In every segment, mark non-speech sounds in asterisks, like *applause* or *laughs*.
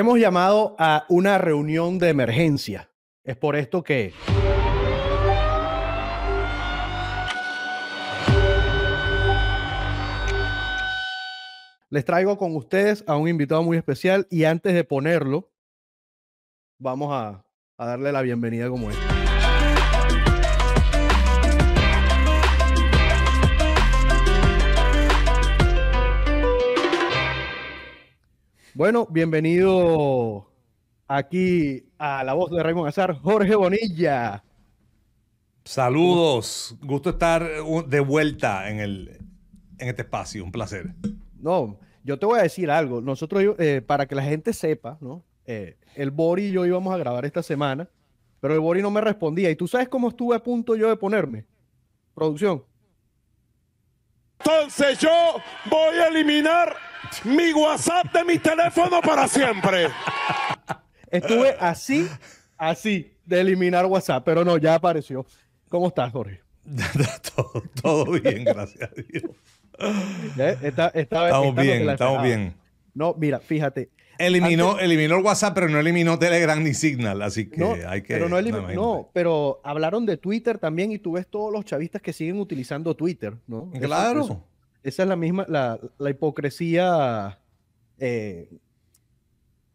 Hemos llamado a una reunión de emergencia. Es por esto que... Les traigo con ustedes a un invitado muy especial y antes de ponerlo, vamos a, darle la bienvenida como es. Bueno, bienvenido aquí a la voz de Raymond Azar, Jorge Bonilla. Saludos, gusto estar uh, de vuelta en, este espacio, un placer. No, yo te voy a decir algo, nosotros, eh, para que la gente sepa, ¿no? Eh, el Bori y yo íbamos a grabar esta semana, pero el Bori no me respondía. ¿Y tú sabes cómo estuve a punto yo de ponerme? Producción. Entonces yo voy a eliminar mi WhatsApp de mi teléfono para siempre. Estuve así, así, de eliminar WhatsApp, pero no, ya apareció. ¿Cómo estás, Jorge? *laughs* todo, bien, gracias a Dios. estamos bien, estamos bien. No, mira, fíjate, eliminó, eliminó el WhatsApp, pero no eliminó Telegram ni Signal, así que hay que... Pero no, eliminó, pero hablaron de Twitter también y tú ves todos los chavistas que siguen utilizando Twitter, ¿no? Claro. esa es la misma, la, la hipocresía eh,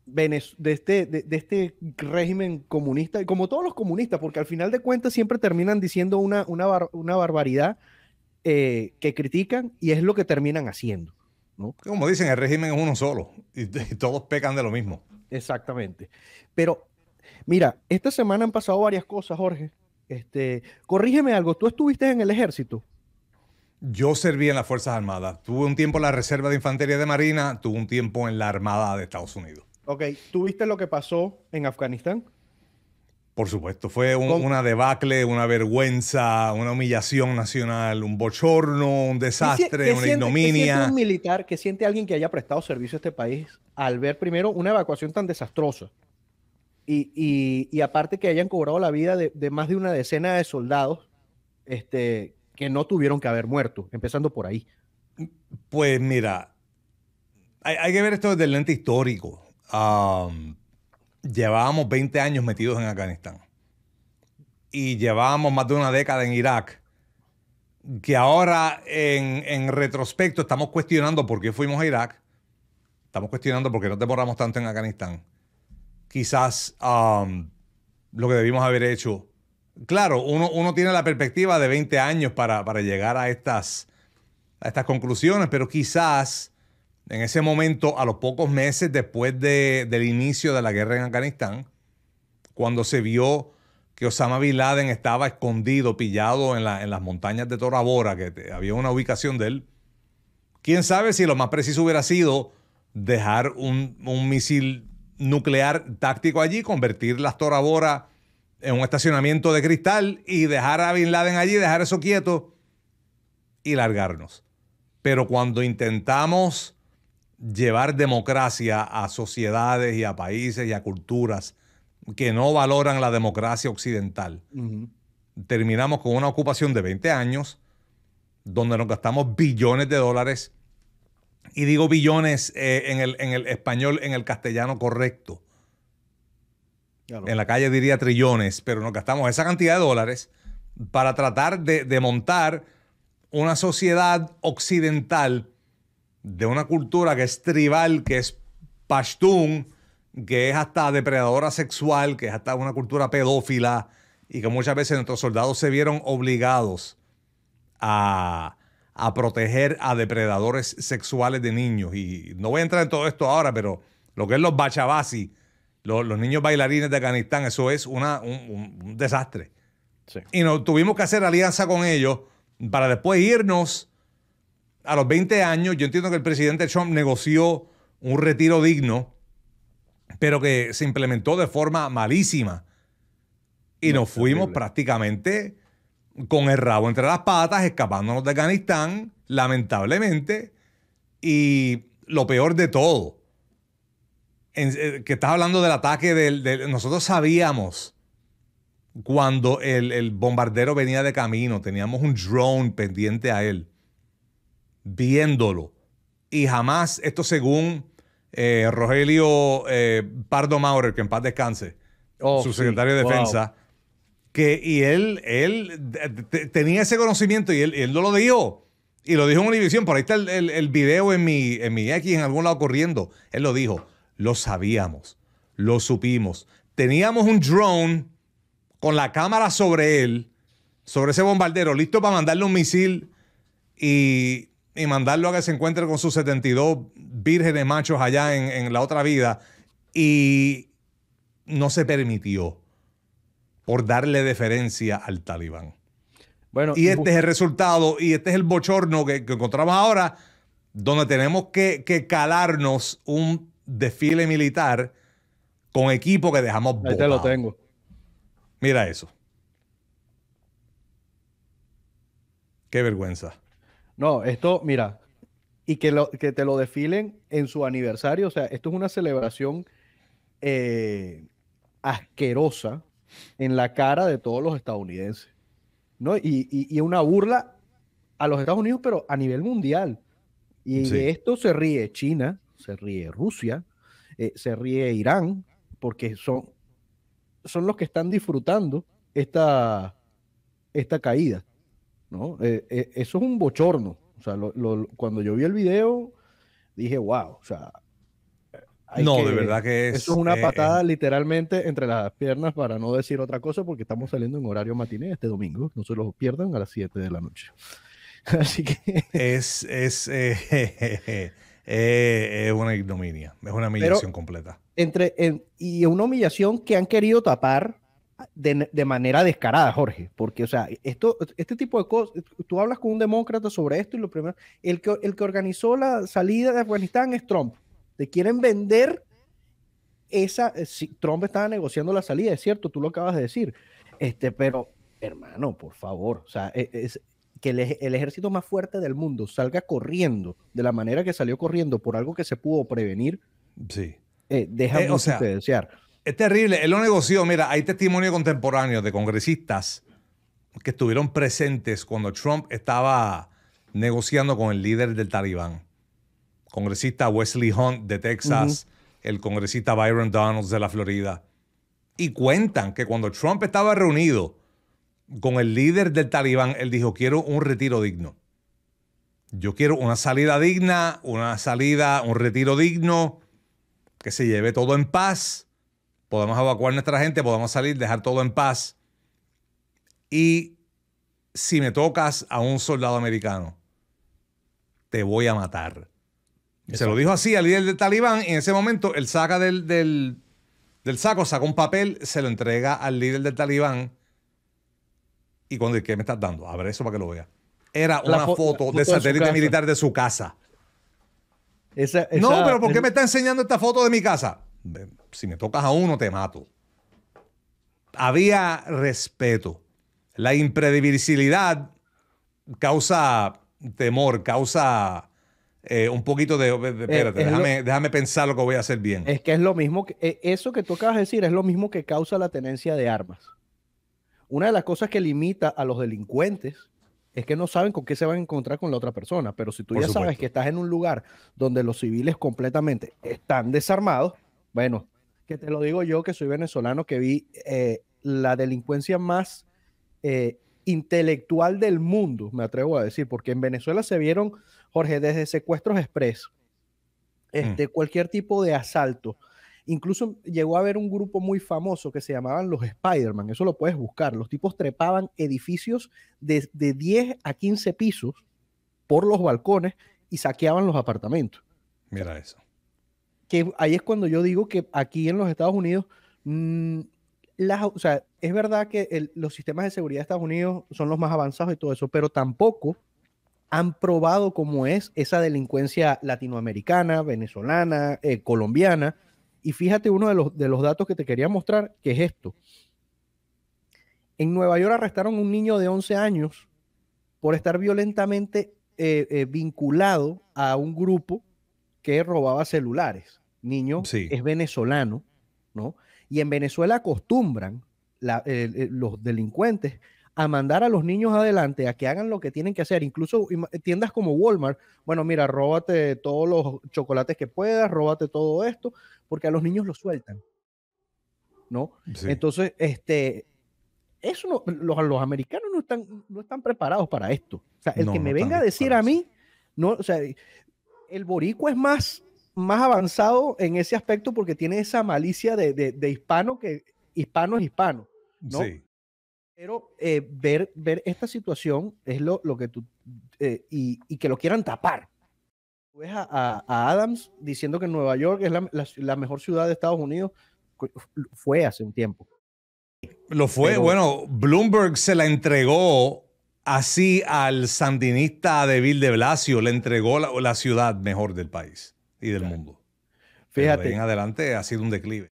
de, este, de, este régimen comunista, como todos los comunistas, porque al final de cuentas siempre terminan diciendo una, una, barbaridad eh, que critican y es lo que terminan haciendo. Como dicen, el régimen es uno solo *laughs* y, todos pecan de lo mismo. Exactamente. Pero mira, esta semana han pasado varias cosas, Jorge. Este, corrígeme algo, tú estuviste en el ejército. Yo serví en las Fuerzas Armadas. Tuve un tiempo en la Reserva de Infantería de Marina, tuve un tiempo en la Armada de Estados Unidos. Ok, ¿tuviste lo que pasó en Afganistán? Por supuesto, fue una debacle, una vergüenza, una humillación nacional, un bochorno, un desastre, una ignominia. ¿qué un militar que siente alguien que haya prestado servicio a este país al ver primero una evacuación tan desastrosa? Y, aparte que hayan cobrado la vida de, más de una decena de soldados este, que no tuvieron que haber muerto, empezando por ahí. Pues mira, hay, que ver esto desde el lente histórico llevábamos 20 años metidos en Afganistán y llevábamos más de una década en Irak, que ahora en, en retrospecto estamos cuestionando por qué fuimos a Irak, estamos cuestionando por qué no demoramos tanto en Afganistán. Quizás um, lo que debimos haber hecho. Claro, uno, uno tiene la perspectiva de 20 años para, para llegar a estas, a estas conclusiones, pero quizás en ese momento, a los pocos meses después del inicio de la guerra en Afganistán, cuando se vio que Osama Bin Laden estaba escondido, pillado en, las montañas de Torabora, que había una ubicación de él, quién sabe si lo más preciso hubiera sido dejar un, misil nuclear táctico allí, convertir las Torabora en un estacionamiento de cristal y dejar a Bin Laden allí, dejar eso quieto y largarnos. Pero cuando intentamos llevar democracia a sociedades y a países y a culturas que no valoran la democracia occidental. Terminamos con una ocupación de 20 años donde nos gastamos billones de dólares. Y digo billones eh, en, el, español, en el castellano correcto. En la calle diría trillones, pero nos gastamos esa cantidad de dólares para tratar de montar una sociedad occidental de una cultura que es tribal, que es pashtun, que es hasta depredadora sexual, que es hasta una cultura pedófila, y que muchas veces nuestros soldados se vieron obligados a, proteger a depredadores sexuales de niños. Y no voy a entrar en todo esto ahora, pero lo que es los bachabasi, los, los niños bailarines de Afganistán, eso es un, desastre. Y nos tuvimos que hacer alianza con ellos para después irnos a los 20 años, yo entiendo que el presidente Trump negoció un retiro digno, pero que se implementó de forma malísima. Y nos fuimos prácticamente con el rabo entre las patas, escapándonos de Afganistán, lamentablemente. Y lo peor de todo, eh, que estás hablando del ataque del, nosotros sabíamos cuando el bombardero venía de camino, teníamos un drone pendiente a él viéndolo. Y jamás, esto según eh, Rogelio eh, Pardo Maurer, que en paz descanse, oh, su secretario de Defensa, que, y él, él tenía ese conocimiento y él, él, no lo dijo. Y lo dijo en Univision, por ahí está el, el, video en mi, en mi X en algún lado corriendo. Él lo dijo, lo sabíamos, lo supimos. Teníamos un drone con la cámara sobre él, sobre ese bombardero, listo para mandarle un misil y y mandarlo a que se encuentre con sus 72 vírgenes machos allá en, la otra vida y no se permitió por darle deferencia al talibán. Bueno, y este es el resultado y este es el bochorno que, encontramos ahora, donde tenemos que, calarnos un desfile militar con equipo que dejamos. Ahí te lo tengo. Mira eso. Qué vergüenza. No, esto, mira, y que, te lo defilen en su aniversario, o sea, esto es una celebración eh, asquerosa en la cara de todos los estadounidenses, ¿no? Y, una burla a los Estados Unidos, pero a nivel mundial. Y de esto se ríe China, se ríe Rusia, eh, se ríe Irán, porque son, son los que están disfrutando esta, esta caída. Eh, eh, eso es un bochorno. O sea, cuando yo vi el video, dije, wow, sea... no, de verdad que es... Eso es una eh, patada literalmente entre las piernas para no decir otra cosa porque estamos saliendo en horario matiné este domingo. No se los pierdan a las 7 de la noche. *laughs* Así que... Es, *laughs* es, una ignominia, es una humillación completa. Entre, y una humillación que han querido tapar de, manera descarada, Jorge, porque, o sea, esto, este tipo de cosas, tú hablas con un demócrata sobre esto y lo primero, el que, el que organizó la salida de Afganistán es Trump. Te quieren vender esa, eh, Trump estaba negociando la salida, es cierto, tú lo acabas de decir, este, pero, hermano, por favor, o sea, e, es, que el, ejército más fuerte del mundo salga corriendo de la manera que salió corriendo por algo que se pudo prevenir, sí. Eh, deja eh, es terrible. Él lo negoció. Mira, hay testimonio contemporáneo de congresistas que estuvieron presentes cuando Trump estaba negociando con el líder del Talibán. Congresista Wesley Hunt de Texas, el congresista Byron Donalds de la Florida. Y cuentan que cuando Trump estaba reunido con el líder del Talibán, él dijo, quiero un retiro digno. Yo quiero una salida digna, una salida, un retiro digno, que se lleve todo en paz Podemos evacuar nuestra gente, Podemos salir, dejar todo en paz. Y si me tocas a un soldado americano, te voy a matar. Se lo dijo así al líder del talibán y en ese momento él saca del, saco, saca un papel, se lo entrega al líder del talibán y cuando ¿qué me estás dando? Abre eso para que lo vea. Era una foto, de satélite militar de su casa. no, pero ¿por qué me está enseñando esta foto de mi casa? si me tocas a uno, te mato. Había respeto. La imprevisibilidad causa temor, causa eh, un poquito de... Eh, espérate, déjame, pensar lo que voy a hacer bien. Es que es lo mismo, que, eh, eso que tú acabas de decir es lo mismo que causa la tenencia de armas. Una de las cosas que limita a los delincuentes es que no saben con qué se van a encontrar con la otra persona, pero si tú ya sabes que estás en un lugar donde los civiles completamente están desarmados, bueno, que te lo digo yo que soy venezolano, que vi eh, la delincuencia más eh, intelectual del mundo, me atrevo a decir, porque en Venezuela se vieron, Jorge, desde secuestros express, este, mm. cualquier tipo de asalto. Incluso llegó a haber un grupo muy famoso que se llamaban los Spider-Man, eso lo puedes buscar. Los tipos trepaban edificios de, de 10 a 15 pisos por los balcones y saqueaban los apartamentos. Mira eso que ahí es cuando yo digo que aquí en los Estados Unidos, mm, o sea, es verdad que los sistemas de seguridad de Estados Unidos son los más avanzados y todo eso, pero tampoco han probado cómo es esa delincuencia latinoamericana, venezolana, eh, colombiana. Y fíjate uno de los, de los datos que te quería mostrar, que es esto. En Nueva York arrestaron a un niño de 11 años por estar violentamente eh, eh, vinculado a un grupo que robaba celulares. Niño es venezolano, ¿no? Y en Venezuela acostumbran los delincuentes a mandar a los niños adelante a que hagan lo que tienen que hacer. Incluso tiendas como Walmart, bueno, mira, róbate todos los chocolates que puedas, róbate todo esto, porque a los niños los sueltan. ¿No? Entonces, este, eso no, los, los, americanos no están, no están preparados para esto. O sea, el que me venga a decir a mí, no, o sea, el boricua es más, más avanzado en ese aspecto porque tiene esa malicia de, de, hispano que hispano es hispano, ¿no? Sí. Pero eh, ver, ver esta situación es lo, lo que tú, eh, y, y, que lo quieran tapar. Tú ves a, a, Adams diciendo que Nueva York es la, la, mejor ciudad de Estados Unidos, fue hace un tiempo. Lo fue, bueno, Bloomberg se la entregó así al sandinista de de Blasio le entregó la, la ciudad mejor del país y del mundo. Fíjate. Pero de en adelante ha sido un declive.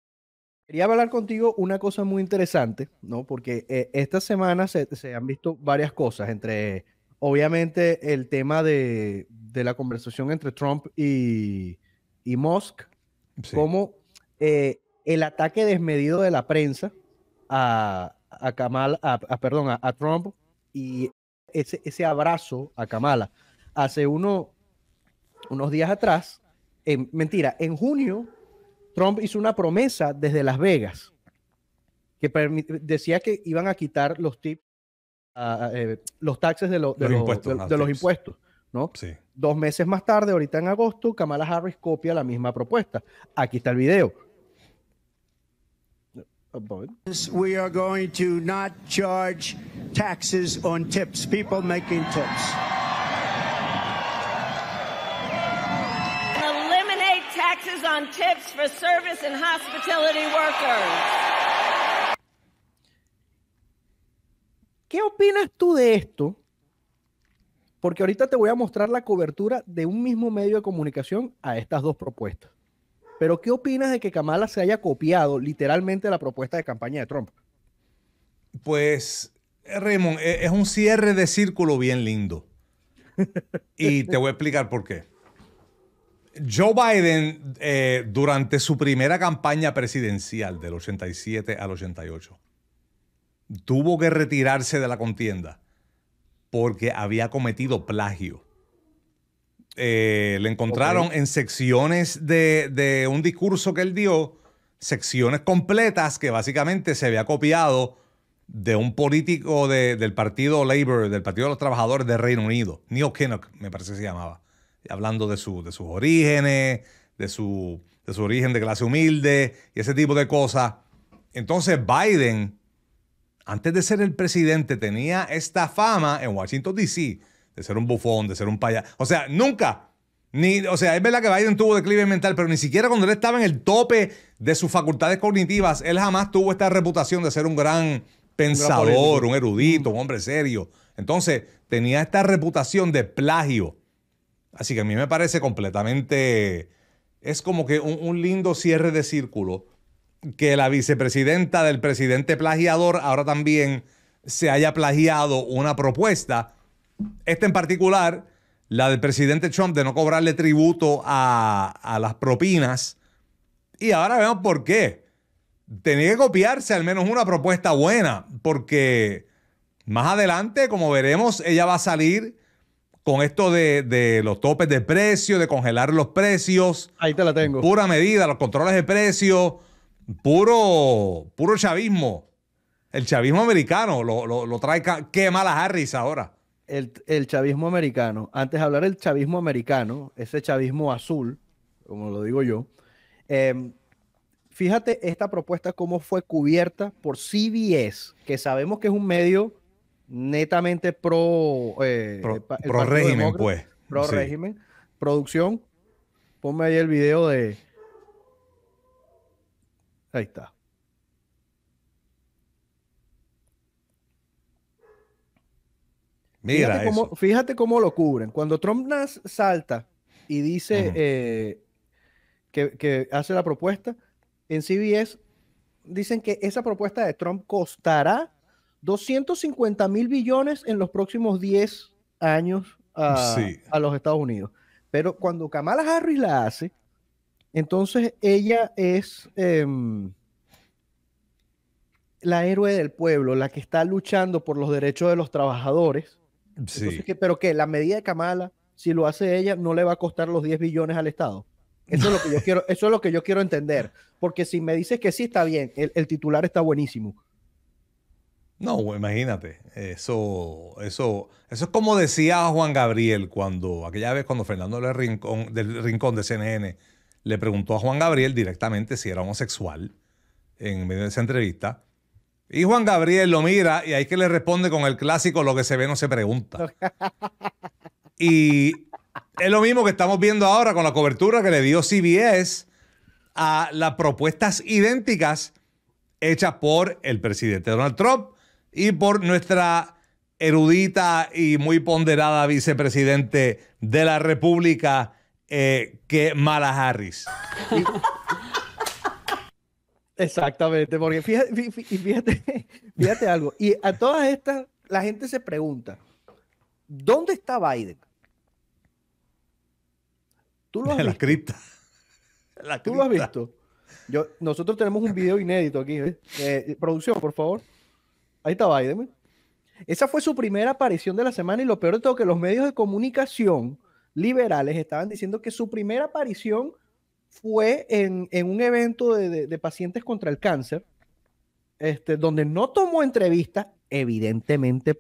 Quería hablar contigo una cosa muy interesante, ¿no? Porque eh, esta semana se, han visto varias cosas, entre obviamente el tema de, la conversación entre Trump y, y Musk, como eh, el ataque desmedido de la prensa a, a Kamal, perdón, a, Trump y ese, abrazo a Kamala. Hace uno, unos días atrás, en, mentira, en junio, Trump hizo una promesa desde Las Vegas que decía que iban a quitar los tips, ah, ah, eh, los taxes de, los, impuestos, los, impuestos, ¿no? Sí. Dos meses más tarde, ahorita en agosto, Kamala Harris copia la misma propuesta. Aquí está el video. We are going to not charge taxes on tips, people making tips. Eliminate taxes on tips for service and hospitality workers. ¿Qué opinas tú de esto? Porque ahorita te voy a mostrar la cobertura de un mismo medio de comunicación a estas dos propuestas. Pero ¿qué opinas de que Kamala se haya copiado literalmente la propuesta de campaña de Trump? Pues eh, Raymond, eh, es un cierre de círculo bien lindo. *laughs* Y te voy a explicar por qué. Joe Biden, eh, durante su primera campaña presidencial del 87 al 88, tuvo que retirarse de la contienda porque había cometido plagio. le encontraron en secciones de, de un discurso que él dio, secciones completas que básicamente se había copiado de un político del Partido Labor, del Partido de los Trabajadores del Reino Unido, Neil Kinnock, me parece que se llamaba, hablando de, su, de sus orígenes, de su, de su origen de clase humilde y ese tipo de cosas. Entonces Biden, antes de ser el presidente, tenía esta fama en Washington, D.C., de ser un bufón, de ser un payaso. O sea, nunca. Ni, o sea, es verdad que Biden tuvo declive mental, pero ni siquiera cuando él estaba en el tope de sus facultades cognitivas, él jamás tuvo esta reputación de ser un gran pensador, un erudito, un hombre serio. Entonces, tenía esta reputación de plagio. Así que a mí me parece completamente... Es como que un, lindo cierre de círculo que la vicepresidenta del presidente plagiador ahora también se haya plagiado una propuesta. Esta en particular, la del presidente Trump de no cobrarle tributo a, a las propinas. Y ahora vemos por qué tenía que copiarse al menos una propuesta buena, porque más adelante, como veremos, ella va a salir con esto de, los topes de precio, de congelar los precios. Ahí te la tengo. Pura medida, los controles de precios, puro, puro chavismo. El chavismo americano lo, trae qué mala Harris ahora. El, el, chavismo americano. Antes de hablar del chavismo americano, ese chavismo azul, como lo digo yo, eh, Fíjate esta propuesta cómo fue cubierta por CBS, que sabemos que es un medio netamente pro... Eh, pro, régimen, pues. Pro régimen. Producción. Ponme ahí el video de... Ahí está. Mira fíjate, Cómo, fíjate cómo lo cubren. Cuando Trump salta y dice eh, que, hace la propuesta, en CBS, dicen que esa propuesta de Trump costará 250 mil billones en los próximos 10 años a, los Estados Unidos. Pero cuando Kamala Harris la hace, entonces ella es em, la héroe del pueblo, la que está luchando por los derechos de los trabajadores. pero que la medida de Kamala, si lo hace ella, no le va a costar los 10 billones al Estado. Eso es lo que yo *laughs* quiero, eso es lo que yo quiero entender. Porque si me dices que sí está bien, el, titular está buenísimo. No, imagínate, eso, eso, eso es como decía Juan Gabriel cuando, aquella vez cuando Fernando del Rincón, del Rincón de CNN le preguntó a Juan Gabriel directamente si era homosexual en medio de esa entrevista. Y Juan Gabriel lo mira y ahí que le responde con el clásico lo que se ve no se pregunta. *laughs* y es lo mismo que estamos viendo ahora con la cobertura que le dio CBS a las propuestas idénticas hechas por el presidente Donald Trump y por nuestra erudita y muy ponderada vicepresidente de la República, eh, que Mala Harris. *laughs* Exactamente, porque fíjate, fíjate algo. Y a todas estas, la gente se pregunta, ¿dónde está Biden? ¿Tú La cripta. La ¿Tú lo has visto? Yo, nosotros tenemos un video inédito aquí. Eh, producción, por favor. Ahí está Biden. Esa fue su primera aparición de la semana y lo peor de todo que los medios de comunicación liberales estaban diciendo que su primera aparición fue en, un evento de, pacientes contra el cáncer, este, donde no tomó entrevista, evidentemente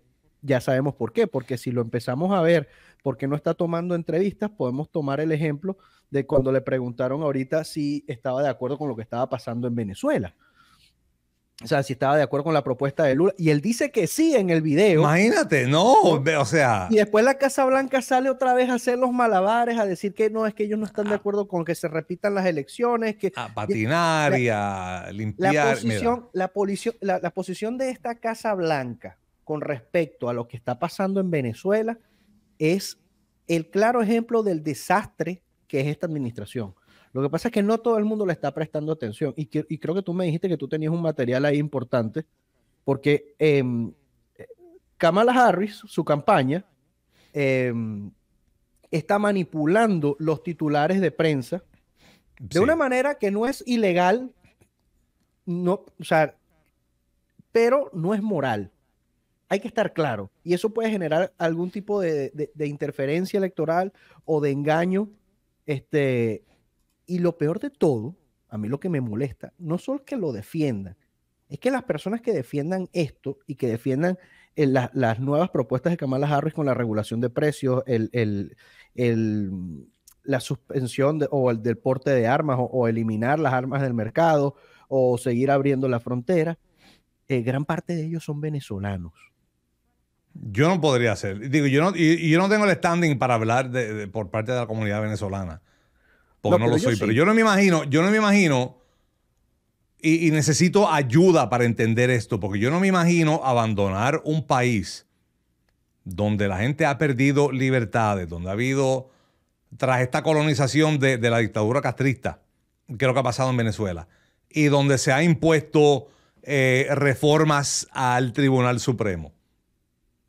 ya sabemos por qué, porque si lo empezamos a ver, porque no está tomando entrevistas, podemos tomar el ejemplo de cuando le preguntaron ahorita si estaba de acuerdo con lo que estaba pasando en Venezuela. O sea, si estaba de acuerdo con la propuesta de Lula. Y él dice que sí en el video. Imagínate, no, o sea. Y después la Casa Blanca sale otra vez a hacer los malabares, a decir que no, es que ellos no están de ah. acuerdo con que se repitan las elecciones. Que, a patinar y, a limpiar. La posición, la posición de esta Casa Blanca con respecto a lo que está pasando en Venezuela es el claro ejemplo del desastre que es esta administración. Lo que pasa es que no todo el mundo le está prestando atención y, creo que tú me dijiste que tú tenías un material ahí importante porque em, Kamala Harris, su campaña, em, está manipulando los titulares de prensa de una manera que no es ilegal, no, pero no es moral hay que estar claro. Y eso puede generar algún tipo de, interferencia electoral o de engaño. Este, y lo peor de todo, a mí lo que me molesta, no solo que lo defiendan, es que las personas que defiendan esto y que defiendan eh, las nuevas propuestas de Kamala Harris con la regulación de precios, el, la suspensión o el del porte de armas o, eliminar las armas del mercado o seguir abriendo la frontera, eh, gran parte de ellos son venezolanos yo no podría hacer. Digo, yo no, y, yo no tengo el standing para hablar por parte de la comunidad venezolana. Porque no, lo soy. Pero yo no me imagino, yo no me imagino. Y, necesito ayuda para entender esto, porque yo no me imagino abandonar un país donde la gente ha perdido libertades, donde ha habido, tras esta colonización de, la dictadura castrista, que es lo que ha pasado en Venezuela, y donde se ha impuesto eh, reformas al Tribunal Supremo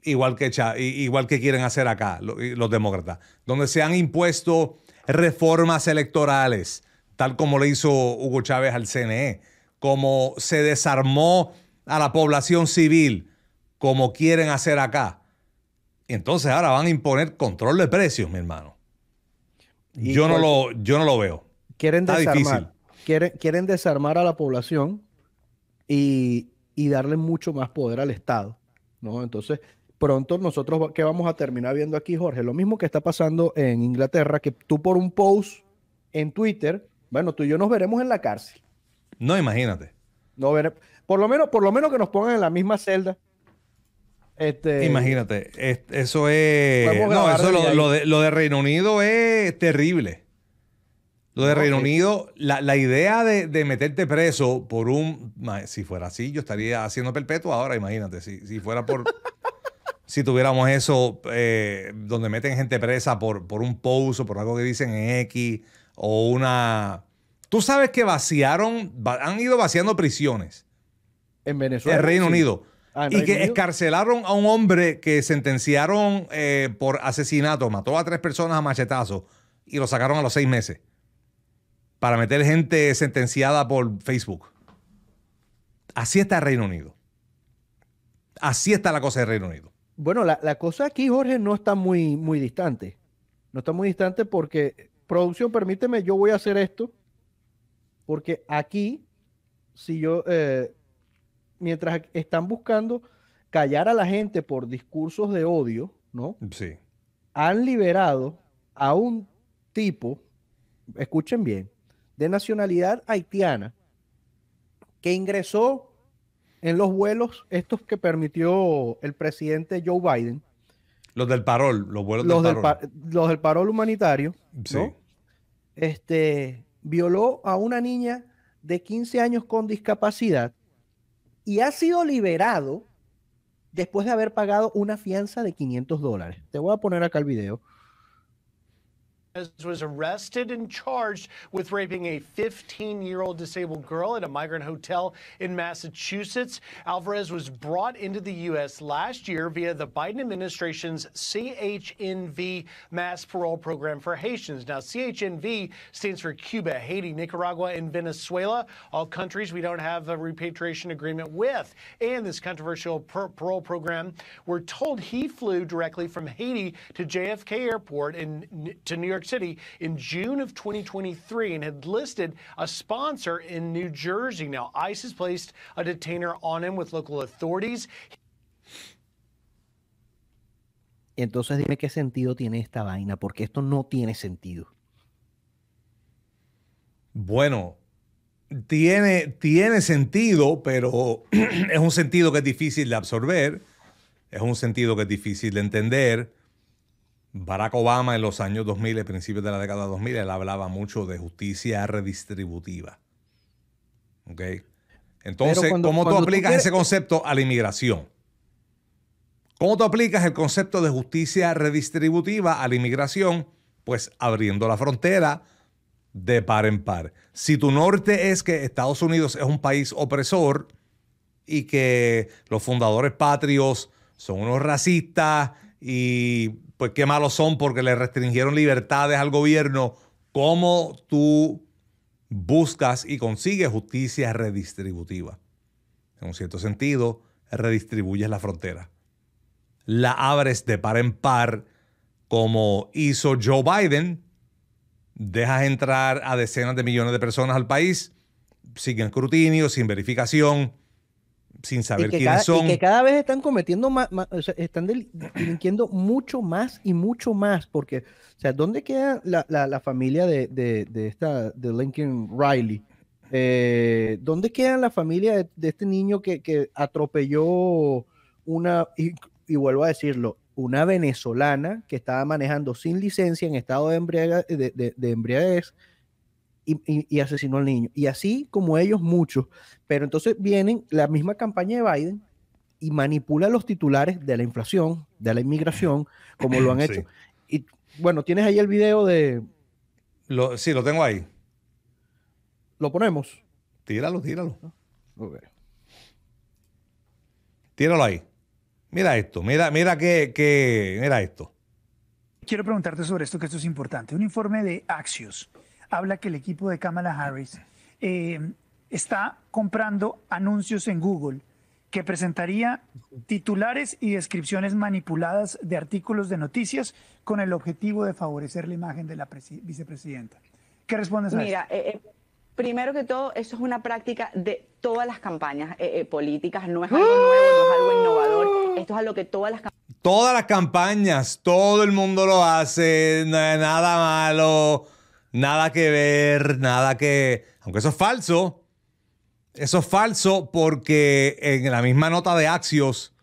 igual que, igual que quieren hacer acá los demócratas, donde se han impuesto reformas electorales, tal como le hizo Hugo Chávez al CNE, como se desarmó a la población civil, como quieren hacer acá. entonces ahora van a imponer control de precios, mi hermano. Yo no, lo, yo no lo veo. Quieren desarmar. Quieren, quieren, desarmar a la población y, y darle mucho más poder al Estado. ¿no? Entonces, pronto nosotros ¿qué vamos a terminar viendo aquí, Jorge, lo mismo que está pasando en Inglaterra, que tú por un post en Twitter, bueno, tú y yo nos veremos en la cárcel. No, imagínate. No por lo menos, por lo menos que nos pongan en la misma celda. Este... imagínate, eso es. No, eso lo, de, Reino Unido es terrible. Lo de Reino Unido, la, idea de, meterte preso por un. Si fuera así, yo estaría haciendo perpetuo ahora, imagínate, si fuera por si tuviéramos eso eh, donde meten gente presa por, un post por algo que dicen en X o una... Tú sabes que vaciaron, han ido vaciando prisiones. En Venezuela. Ah, en Reino Unido. y que escarcelaron a un hombre que sentenciaron eh, por asesinato, mató a tres personas a machetazos y lo sacaron a los seis meses para meter gente sentenciada por Facebook. Así está el Reino Unido. Así está la cosa del Reino Unido. Bueno, la, cosa aquí, Jorge, no está muy, muy distante. No está muy distante porque, producción, permíteme, yo voy a hacer esto. Porque aquí, si yo, eh, mientras están buscando callar a la gente por discursos de odio, ¿no? Sí. Han liberado a un tipo, escuchen bien, de nacionalidad haitiana, que ingresó en los vuelos, estos que permitió el presidente Joe Biden. Los del parol, los vuelos del, parol. humanitario. Sí. Este, violó a una niña de 15 años con discapacidad y ha sido liberado después de haber pagado una fianza de 500 dólares. Te voy a poner acá el video. was arrested and charged with raping a 15 year old disabled girl at a migrant hotel in Massachusetts. Alvarez was brought into the U.S. last year via the Biden administration's CHNV mass parole program for Haitians. Now, CHNV stands for Cuba, Haiti, Nicaragua, and Venezuela, all countries we don't have a repatriation agreement with. And this controversial parole program, we're told he flew directly from Haiti to JFK Airport in, to New York City in June of 2023 and had listed a sponsor in New Jersey. Now, ICE has placed a detainer on him with local authorities. Entonces dime qué sentido tiene esta vaina, porque esto no tiene sentido. Bueno, tiene, tiene sentido, pero *clears throat* es un sentido que es difícil de absorber, es un sentido que es difícil de entender, Barack Obama en los años 2000, principios de la década 2000, él hablaba mucho de justicia redistributiva. ¿Ok? Entonces, ¿cómo tú aplicas ese concepto a la inmigración? ¿Cómo tú aplicas el concepto de justicia redistributiva a la inmigración? Pues abriendo la frontera de par en par. Si tu norte es que Estados Unidos es un país opresor y que los fundadores patrios son unos racistas y pues qué malos son porque le restringieron libertades al gobierno, ¿cómo tú buscas y consigues justicia redistributiva? En un cierto sentido, redistribuyes la frontera. La abres de par en par, como hizo Joe Biden, dejas entrar a decenas de millones de personas al país sin escrutinio, sin verificación, sin saber son. Y que cada vez están cometiendo más, están delinquiendo mucho más y mucho más, porque, o sea, ¿dónde queda la, familia de, esta, de Lincoln Riley? Eh, ¿Dónde queda la familia de, este niño que, atropelló una, y, vuelvo a decirlo, una venezolana que estaba manejando sin licencia en estado de embriaguez, de, de embriaguez y, asesinó al niño. Y así como ellos, muchos. Pero entonces vienen la misma campaña de Biden y manipula los titulares de la inflación, de la inmigración, como lo han hecho. Y bueno, tienes ahí el video de... Lo, sí, lo tengo ahí. ¿Lo ponemos? Tíralo, tíralo. Ah, tíralo ahí. Mira esto, mira, mira que, que, mira esto. Quiero preguntarte sobre esto, que esto es importante. Un informe de Axios habla que el equipo de Kamala Harris eh, está comprando anuncios en Google que presentaría titulares y descripciones manipuladas de artículos de noticias con el objetivo de favorecer la imagen de la vicepresidenta. ¿Qué respondes a Mira, eso? Eh, eh, primero que todo, eso es una práctica de todas las campañas políticas, no es algo nuevo, no es algo innovador, esto es a lo que todas las campañas... Todas las campañas, todo el mundo lo hace, nada malo nada que ver, nada que... Aunque eso es falso, eso es falso porque en la misma nota de Axios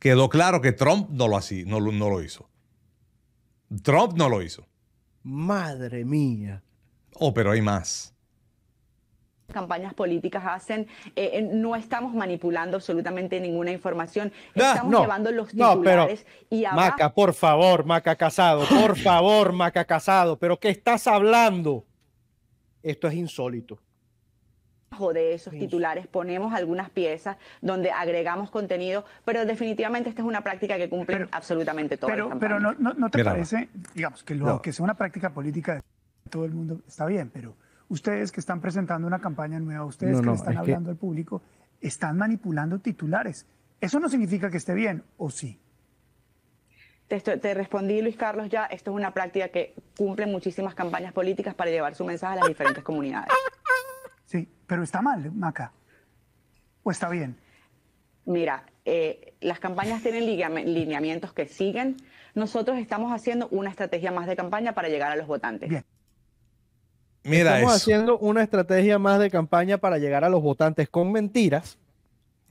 quedó claro que Trump no lo, así, no, no lo hizo. Trump no lo hizo. Madre mía. Oh, pero hay más campañas políticas hacen, eh, eh, no estamos manipulando absolutamente ninguna información, ah, estamos llevando los titulares y Maca, por favor, Maca Casado, por *coughs* favor, Maca Casado, pero ¿qué estás hablando? Esto es insólito de esos titulares, ponemos algunas piezas donde agregamos contenido, pero definitivamente esta es una práctica que cumple absolutamente todo. Pero, pero no, te parece, digamos, que lo que sea una práctica política de todo el mundo está bien, pero ustedes que están presentando una campaña nueva, ustedes que le están hablando al público, están manipulando titulares. Eso no significa que esté bien, ¿o sí? Te, respondí, Luis Carlos, ya, esto es una práctica que cumple muchísimas campañas políticas para llevar su mensaje a las diferentes comunidades. Sí, pero está mal, Maca. ¿O está bien? Mira, eh, las campañas tienen lineamientos que siguen. Nosotros estamos haciendo una estrategia más de campaña para llegar a los votantes. Bien. Estamos haciendo una estrategia más de campaña para llegar a los votantes con mentiras.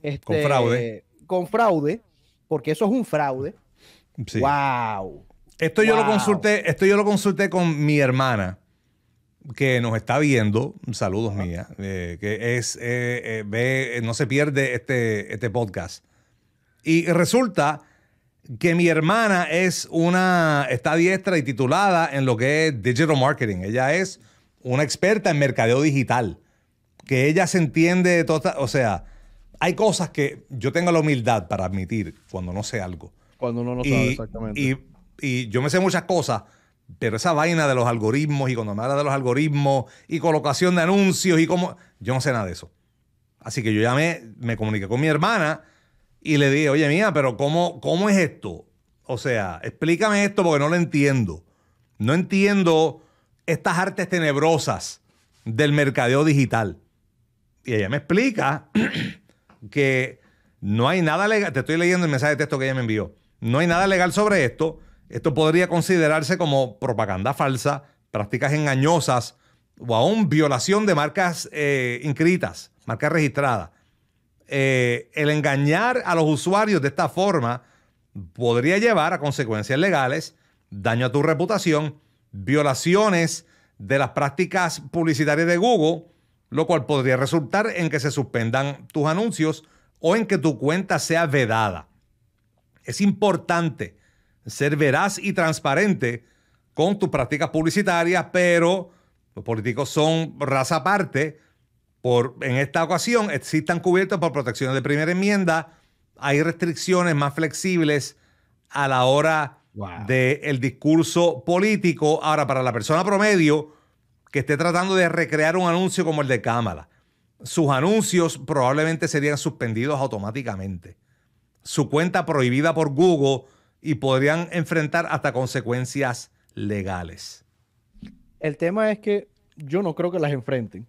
Este, con fraude. Con fraude, porque eso es un fraude. Sí. ¡Wow! Esto yo lo consulté, esto yo lo consulté con mi hermana que nos está viendo, saludos ah. mía, eh, que es, eh, eh, ve, no se pierde este, este podcast. Y resulta que mi hermana es una, está diestra y titulada en lo que es digital marketing. Ella es una experta en mercadeo digital, que ella se entiende de o sea, hay cosas que yo tengo la humildad para admitir cuando no sé algo. Cuando no lo sabe exactamente. Y, yo me sé muchas cosas, pero esa vaina de los algoritmos y cuando me habla de los algoritmos y colocación de anuncios y cómo, yo no sé nada de eso. Así que yo llamé, me comuniqué con mi hermana y le dije, oye mía, pero ¿cómo, cómo es esto? O sea, explícame esto porque no lo entiendo. No entiendo estas artes tenebrosas del mercadeo digital. Y ella me explica *clears throat* que no hay nada legal, te estoy leyendo el mensaje de texto que ella me envió, no hay nada legal sobre esto, esto podría considerarse como propaganda falsa, prácticas engañosas o aún violación de marcas eh, inscritas, marcas registradas. Eh, el engañar a los usuarios de esta forma podría llevar a consecuencias legales, daño a tu reputación violaciones de las prácticas publicitarias de Google, lo cual podría resultar en que se suspendan tus anuncios o en que tu cuenta sea vedada. Es importante ser veraz y transparente con tus prácticas publicitarias, pero los políticos son raza aparte. Por, en esta ocasión, existan cubiertos por protecciones de primera enmienda, hay restricciones más flexibles a la hora del discurso político. Ahora, para la persona promedio que esté tratando de recrear un anuncio como el de Cámara, sus anuncios probablemente serían suspendidos automáticamente. Su cuenta prohibida por Google y podrían enfrentar hasta consecuencias legales. El tema es que yo no creo que las enfrenten.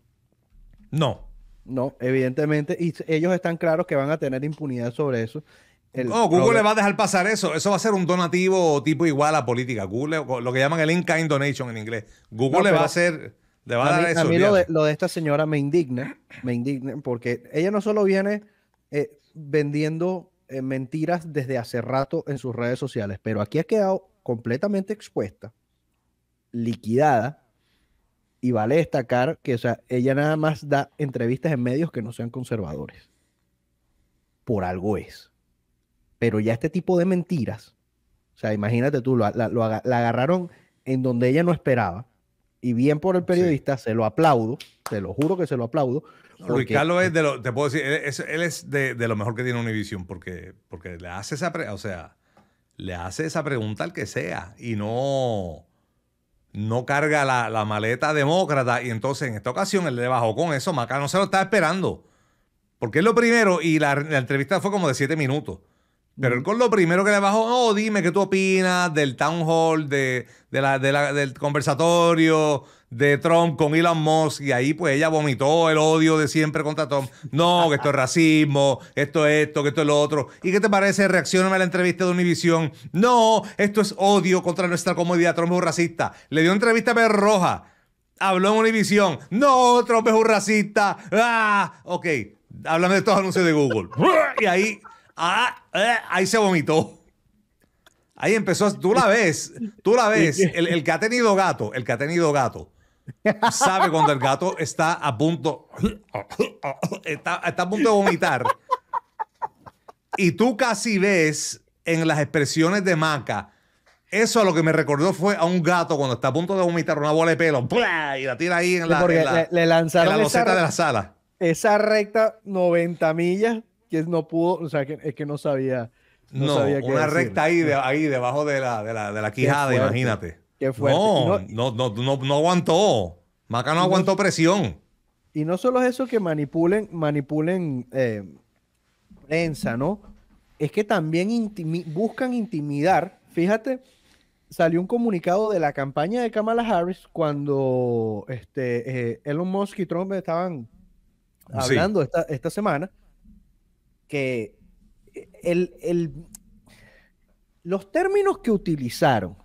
No. No, evidentemente, y ellos están claros que van a tener impunidad sobre eso. Oh, Google le va a dejar pasar eso. Eso va a ser un donativo tipo igual a política. Google, lo que llaman el in-kind donation en inglés. Google le va a hacer. va a, dar eso. A mí lo de, esta señora me indigna. Me indigna porque ella no solo viene eh, vendiendo eh, mentiras desde hace rato en sus redes sociales, pero aquí ha quedado completamente expuesta, liquidada. Y vale destacar que o sea, ella nada más da entrevistas en medios que no sean conservadores. Por algo es. Pero ya este tipo de mentiras, o sea, imagínate tú, la, agarraron en donde ella no esperaba, y bien por el periodista, se lo aplaudo, te lo juro que se lo aplaudo. Porque... Luis Carlos es de lo, te puedo decir, él es, de, lo mejor que tiene Univision, porque, porque le hace esa, o sea, le hace esa pregunta al que sea y no, no carga la, maleta demócrata. Y entonces en esta ocasión él le bajó con eso, Maca no se lo está esperando. Porque es lo primero y la entrevista fue como de siete minutos. Pero él con lo primero que le bajó, oh, dime qué tú opinas del town hall, de, de, la, del conversatorio de Trump con Elon Musk. Y ahí pues ella vomitó el odio de siempre contra Trump. No, que esto es *laughs* racismo, esto es esto, que esto es lo otro. ¿Y qué te parece? Reacciona a la entrevista de Univision. No, esto es odio contra nuestra comodidad. Trump es un racista. Le dio una entrevista a Pedro Roja. Habló en Univision. No, Trump es un racista. Ah, ok. Háblame de estos anuncios de Google. *laughs* y ahí ah, eh, ahí se vomitó. Ahí empezó, tú la ves, tú la ves, el, que ha tenido gato, el que ha tenido gato, sabe cuando el gato está a punto, está, a punto de vomitar. Y tú casi ves en las expresiones de Maca, eso a lo que me recordó fue a un gato cuando está a punto de vomitar una bola de pelo y la tira ahí en la, le, de la sala. Esa recta 90 millas que no pudo, o sea, que, es que no sabía. No, una recta ahí, ahí debajo de la, de la, de quijada, imagínate. No, no, no, no, no, aguantó. Maca no aguantó presión. Y no solo es eso que manipulen, manipulen eh, prensa, ¿no? Es que también buscan intimidar. Fíjate, salió un comunicado de la campaña de Kamala Harris cuando este, eh, Elon Musk y Trump estaban hablando esta, esta semana que los términos que utilizaron,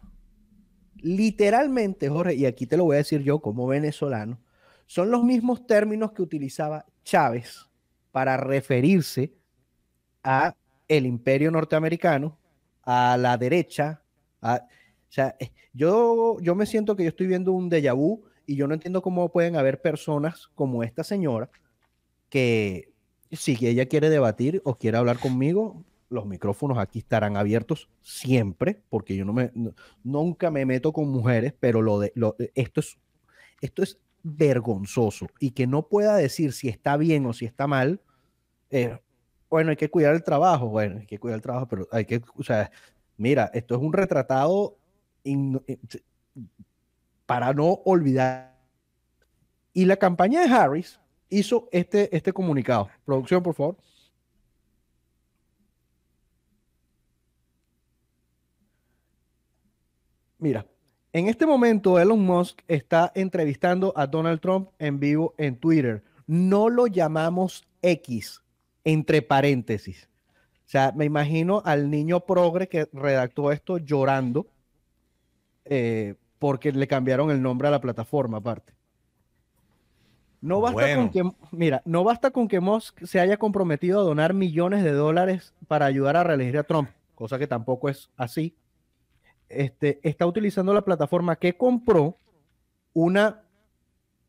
literalmente, Jorge, y aquí te lo voy a decir yo como venezolano, son los mismos términos que utilizaba Chávez para referirse a el imperio norteamericano, a la derecha. A, o sea, eh, yo, yo me siento que yo estoy viendo un déjà vu y yo no entiendo cómo pueden haber personas como esta señora que si ella quiere debatir o quiere hablar conmigo, los micrófonos aquí estarán abiertos siempre, porque yo no me, nunca me meto con mujeres, pero lo de, esto, es, vergonzoso y que no pueda decir si está bien o si está mal. Eh, bueno, hay que cuidar el trabajo, bueno, hay que cuidar el trabajo, pero hay que, o sea, mira, esto es un retratado eh, para no olvidar. Y la campaña de Harris hizo este, este comunicado. Producción, por favor. Mira, en este momento Elon Musk está entrevistando a Donald Trump en vivo en Twitter. No lo llamamos X, entre paréntesis. O sea, me imagino al niño progre que redactó esto llorando eh, porque le cambiaron el nombre a la plataforma aparte. No basta con que, mira, no basta con que Musk se haya comprometido a donar millones de dólares para ayudar a reelegir a Trump, cosa que tampoco es así. Este, está utilizando la plataforma que compró una,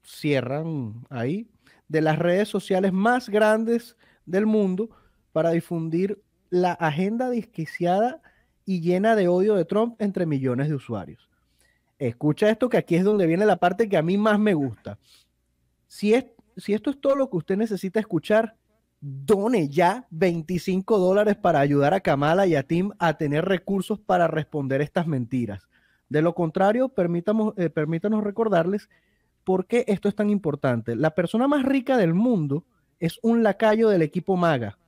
cierran ahí, de las redes sociales más grandes del mundo para difundir la agenda disquiciada y llena de odio de Trump entre millones de usuarios. Escucha esto que aquí es donde viene la parte que a mí más me gusta. Si, si esto es todo lo que usted necesita escuchar, done ya 25 dólares para ayudar a Kamala y a Tim a tener recursos para responder estas mentiras. De lo contrario, eh, permítanos recordarles por qué esto es tan importante. La persona más rica del mundo es un lacayo del equipo MAGA.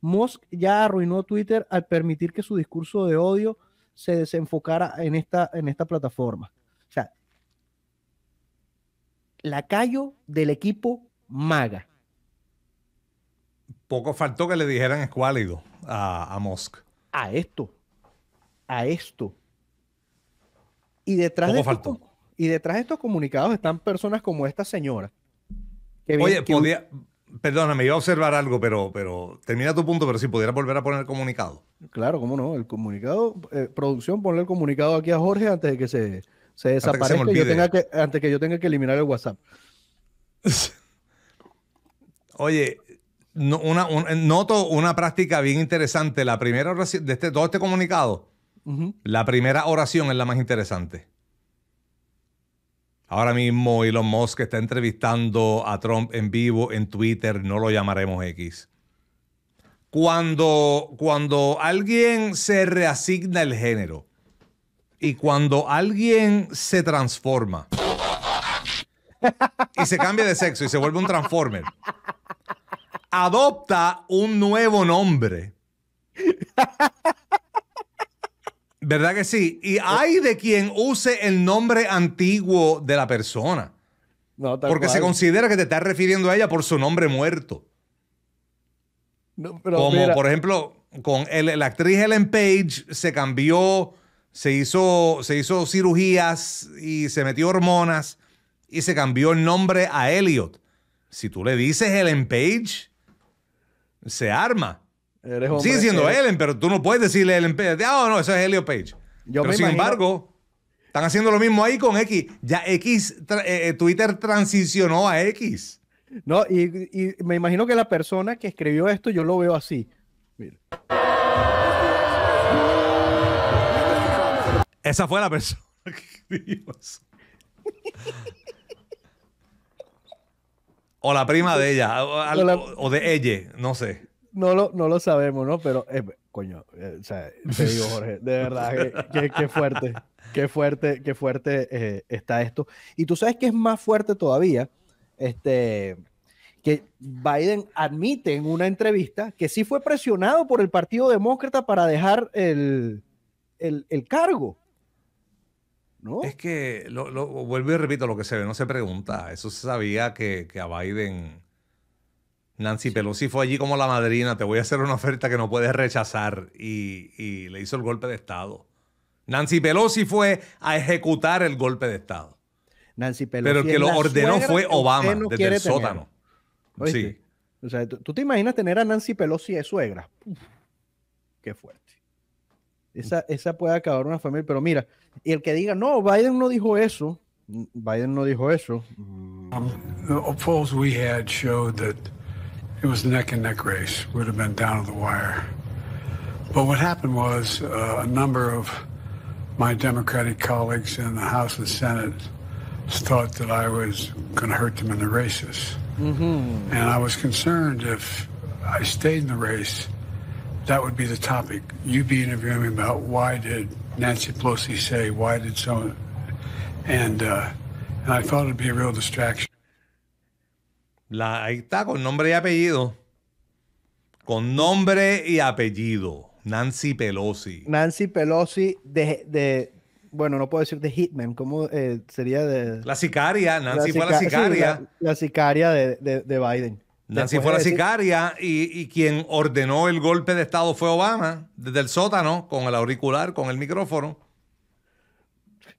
Musk ya arruinó Twitter al permitir que su discurso de odio se desenfocara en esta, en esta plataforma lacayo del equipo Maga. Poco faltó que le dijeran escuálido a, a Mosk. A esto. A esto. Y detrás, de faltó. y detrás de estos comunicados están personas como esta señora. Oye, podía, Perdóname, iba a observar algo, pero, pero termina tu punto, pero si pudiera volver a poner el comunicado. Claro, cómo no, el comunicado, eh, producción, ponle el comunicado aquí a Jorge antes de que se se desaparece antes que yo tenga que eliminar el WhatsApp. *laughs* Oye, eh, noto una práctica bien interesante. La primera oración de este, todo este comunicado, la primera oración es la más interesante. Ahora mismo Elon Musk está entrevistando a Trump en vivo en Twitter, no lo llamaremos X. Cuando, cuando alguien se reasigna el género, y cuando alguien se transforma y se cambia de sexo y se vuelve un transformer, adopta un nuevo nombre. ¿Verdad que sí? Y hay de quien use el nombre antiguo de la persona. porque se considera que te estás refiriendo a ella por su nombre muerto. Como por ejemplo, con la actriz Helen Page se cambió se hizo, se hizo cirugías y se metió hormonas y se cambió el nombre a Elliot. Si tú le dices Ellen Page, se arma. Sigue siendo Ellen, pero tú no puedes decirle Ellen Page. Ah, oh, no, eso es Elliot Page. pero sin embargo, están haciendo lo mismo ahí con X. Ya X, eh, eh, Twitter transicionó a X. No, y, y, me imagino que la persona que escribió esto, yo lo veo así. Mira. Esa fue la persona *laughs* que O la prima de ella, o, de ella, no sé. No lo, no lo sabemos, ¿no? Pero, eh, coño, eh, te digo, Jorge, de verdad, qué, fuerte, qué fuerte, qué fuerte eh, está esto. Y tú sabes que es más fuerte todavía, este, que Biden admite en una entrevista que sí fue presionado por el Partido Demócrata para dejar el, el, el cargo. Es que, lo, vuelvo y repito, lo que se ve no se pregunta. Eso se sabía que, que a Biden... Nancy Pelosi fue allí como la madrina, te voy a hacer una oferta que no puedes rechazar y, y, le hizo el golpe de Estado. Nancy Pelosi fue a ejecutar el golpe de Estado. Nancy Pelosi. Pero el que lo ordenó fue Obama, desde el sótano. Sí. O sea, ¿tú, te imaginas tener a Nancy Pelosi de suegra. qué fuerte. Esa, esa puede acabar una familia, pero mira, y el que diga, no, Biden no dijo eso, Biden no dijo eso. Um, the polls we had showed that it was neck and neck race, would have been down to the wire. But what happened was uh, a number of my Democratic colleagues in the House and Senate thought that I was going to hurt them in the races. Mm -hmm. And I was concerned if I stayed in the race that would be the topic. You'd be interviewing me about why did Nancy Pelosi say, why did someone, and, uh, I thought it'd be a real distraction. La, ahí está, con nombre y apellido. Con nombre y apellido. Nancy Pelosi. Nancy Pelosi de, de bueno, no puedo decir de Hitman, ¿cómo eh, sería de... La sicaria, Nancy la fue la sicaria. la, la, sicaria de, de, de Biden. Nancy fue la sicaria y, quien ordenó el golpe de Estado fue Obama, desde el sótano, con el auricular, con el micrófono.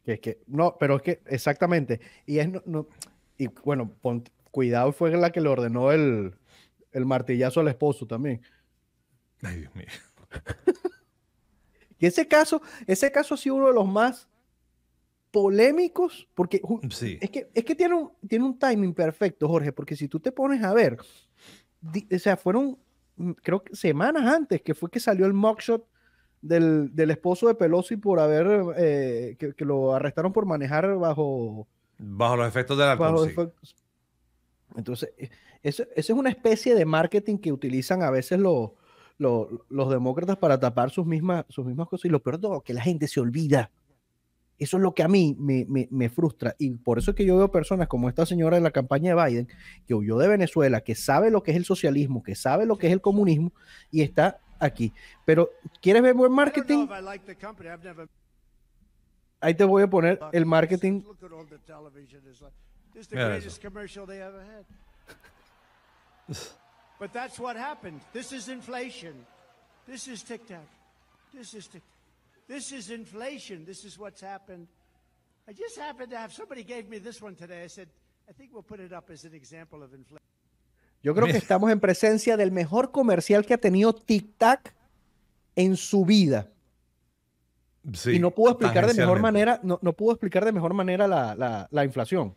que, no, pero es que, exactamente. Y es, y bueno, cuidado, fue la que le ordenó el, el martillazo al esposo también. Ay, Dios mío. *laughs* y ese caso, ese caso ha sido uno de los más polémicos, porque es que, es que tiene, un, tiene un timing perfecto, Jorge, porque si tú te pones a ver, o sea, fueron, mm, creo que semanas antes que fue que salió el mugshot del, esposo de Pelosi por haber, eh, que, lo arrestaron por manejar bajo... Bajo los efectos de alcohol. entonces Entonces, eh, eso es una especie de marketing que utilizan a veces los, demócratas para tapar sus mismas, sus mismas cosas. Y lo peor de que la gente se olvida. Eso es lo que a mí me, frustra. Y por eso es que yo veo personas como esta señora de la campaña de Biden, que huyó de Venezuela, que sabe lo que es el socialismo, que sabe lo que es el comunismo, y está aquí. Pero, ¿quieres ver buen marketing? Ahí te voy a poner el marketing. But that's what happened. This is inflation. This is tic-tac. This is tic-tac. This is inflation. This is what's happened. I just happened to have somebody gave me this one today. I said, I think we'll put it up as an example of inflation. Yo creo que estamos en presencia del mejor comercial que ha tenido Tic Tac en su vida. Sí, y no pudo explicar de mejor manera, no, no pudo explicar de mejor manera la, la, la, inflación.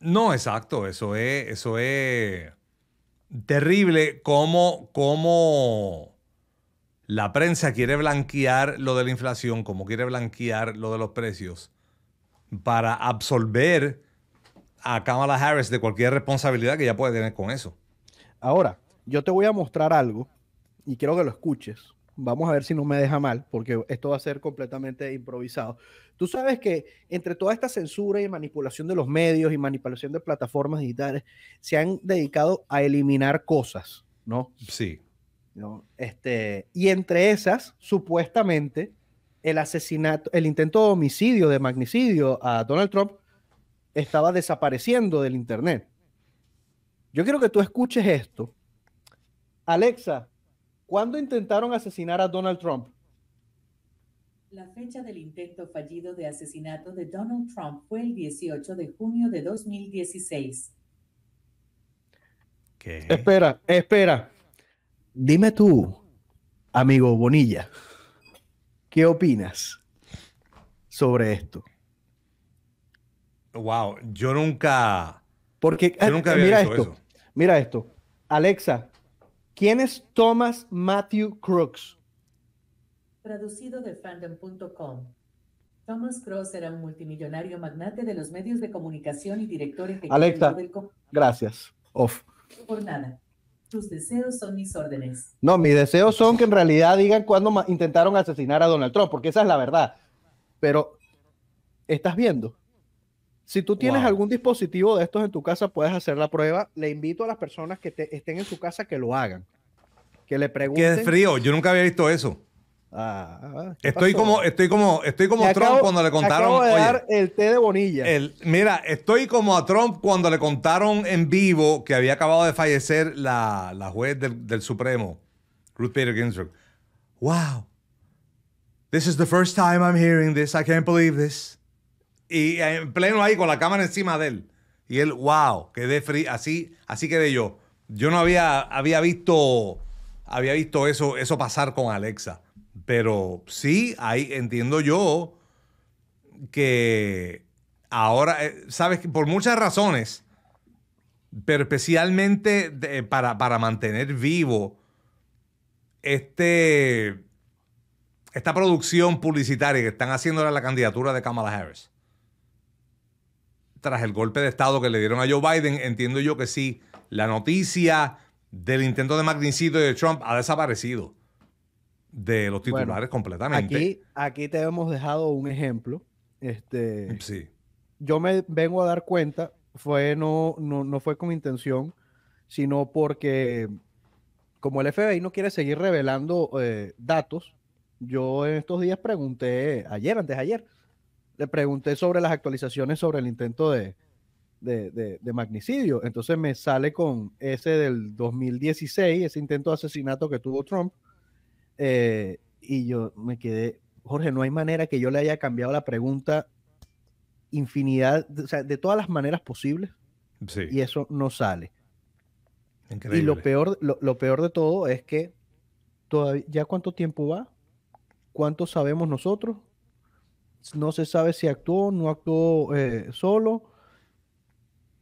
No, exacto. Eso es, eso es terrible. Cómo, cómo la prensa quiere blanquear lo de la inflación, como quiere blanquear lo de los precios, para absolver a Kamala Harris de cualquier responsabilidad que ella puede tener con eso. Ahora, yo te voy a mostrar algo y quiero que lo escuches. Vamos a ver si no me deja mal, porque esto va a ser completamente improvisado. Tú sabes que entre toda esta censura y manipulación de los medios y manipulación de plataformas digitales, se han dedicado a eliminar cosas, ¿no? Sí. Este, y entre esas, supuestamente, el asesinato, el intento de homicidio, de magnicidio a Donald Trump estaba desapareciendo del Internet. Yo quiero que tú escuches esto. Alexa, ¿cuándo intentaron asesinar a Donald Trump? La fecha del intento fallido de asesinato de Donald Trump fue el 18 de junio de 2016. Espera, espera. Dime tú, amigo Bonilla, ¿qué opinas sobre esto? Wow, yo nunca. Porque nunca mira esto, mira esto. Alexa, ¿quién es Thomas Matthew Crooks? Traducido de fandom.com. Thomas Crooks era un multimillonario magnate de los medios de comunicación y director ejecutivo Alexa, gracias. Off. Por nada. Tus deseos son mis órdenes. No, mis deseos son que en realidad digan cuándo intentaron asesinar a Donald Trump, porque esa es la verdad. Pero, ¿estás viendo? Si tú tienes algún dispositivo de estos en tu casa, puedes hacer la prueba. Le invito a las personas que estén en su casa que lo hagan. Que le pregunten. Qué frío, yo nunca había visto eso. Ah, estoy como, estoy como, estoy como Trump cuando le contaron. el té de Bonilla. El, mira, estoy como a Trump cuando le contaron en vivo que había acabado de fallecer la, la juez del, Supremo, Ruth Bader Ginsburg. Wow, this is the first time I'm hearing this. I can't believe this. Y en pleno ahí con la cámara encima de él. Y él, wow, quedé Así, así quedé yo. Yo no había, había visto, había visto eso, eso pasar con Alexa. Pero sí, ahí entiendo yo que ahora, eh, sabes, que por muchas razones, pero especialmente para, mantener vivo este, esta producción publicitaria que están haciendo la candidatura de Kamala Harris. Tras el golpe de Estado que le dieron a Joe Biden, entiendo yo que sí, la noticia del intento de magnicidio de Trump ha desaparecido de los titulares completamente. Aquí, aquí te hemos dejado un ejemplo. Este, sí. Yo me vengo a dar cuenta, fue no, no, no fue con intención, sino porque como el FBI no quiere seguir revelando eh, datos, yo en estos días pregunté, ayer, antes ayer, le pregunté sobre las actualizaciones sobre el intento de, de, magnicidio. Entonces me sale con ese del 2016, ese intento de asesinato que tuvo Trump, eh, y yo me quedé, Jorge, no hay manera que yo le haya cambiado la pregunta infinidad, de todas las maneras posibles. Y eso no sale. Y lo peor, lo, peor de todo es que todavía, ¿ya cuánto tiempo va? ¿Cuánto sabemos nosotros? No se sabe si actuó, no actuó eh, solo.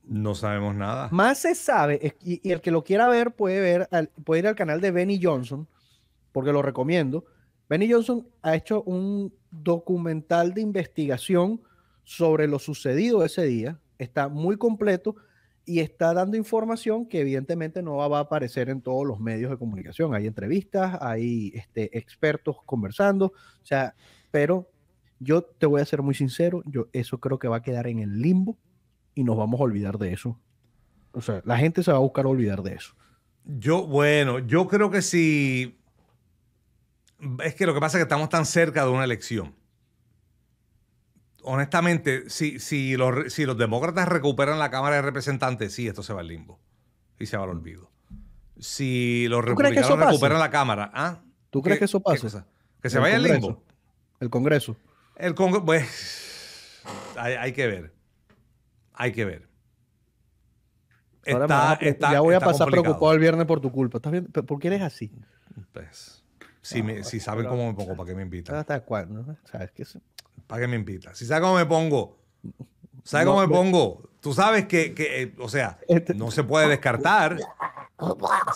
No sabemos nada. Más se sabe, y, el que lo quiera ver puede ver, puede ir al canal de Benny Johnson, porque lo recomiendo. Benny Johnson ha hecho un documental de investigación sobre lo sucedido ese día. Está muy completo y está dando información que evidentemente no va a aparecer en todos los medios de comunicación. Hay entrevistas, hay este, expertos conversando, o sea, pero yo te voy a ser muy sincero, yo eso creo que va a quedar en el limbo y nos vamos a olvidar de eso. O sea, la gente se va a buscar olvidar de eso. Yo, bueno, yo creo que si es que lo que pasa es que estamos tan cerca de una elección. Honestamente, si, si, los, si los demócratas recuperan la Cámara de Representantes, sí, esto se va al limbo y se va al olvido. Si los republicanos recuperan la Cámara, ¿ah? ¿tú crees que eso pasa? Que se vaya al limbo. El Congreso. El Congreso, pues, hay, que ver. Hay que ver. Está, ya voy a pasar preocupado el viernes por tu culpa. ¿Por qué eres así? Pues. Si, me, saben cómo me pongo, ¿para qué me invitan? Hasta ¿Sabes ¿Para qué me invitan? Si saben cómo me pongo, ¿sabes cómo me pongo? Tú sabes que, eh, o sea, este- no se puede descartar.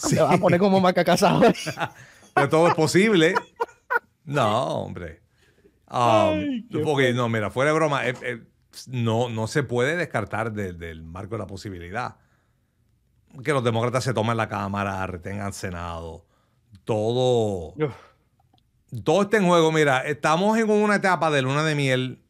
Se *laughs* va a poner como maca casado. *laughs* Pero todo es posible. No, hombre. Um, no, mira, fuera de broma, eh, eh, no, no se puede descartar del marco de la posibilidad que los demócratas se tomen la Cámara, retengan Senado, todo. Todo está en juego. Mira, estamos en una etapa de luna de miel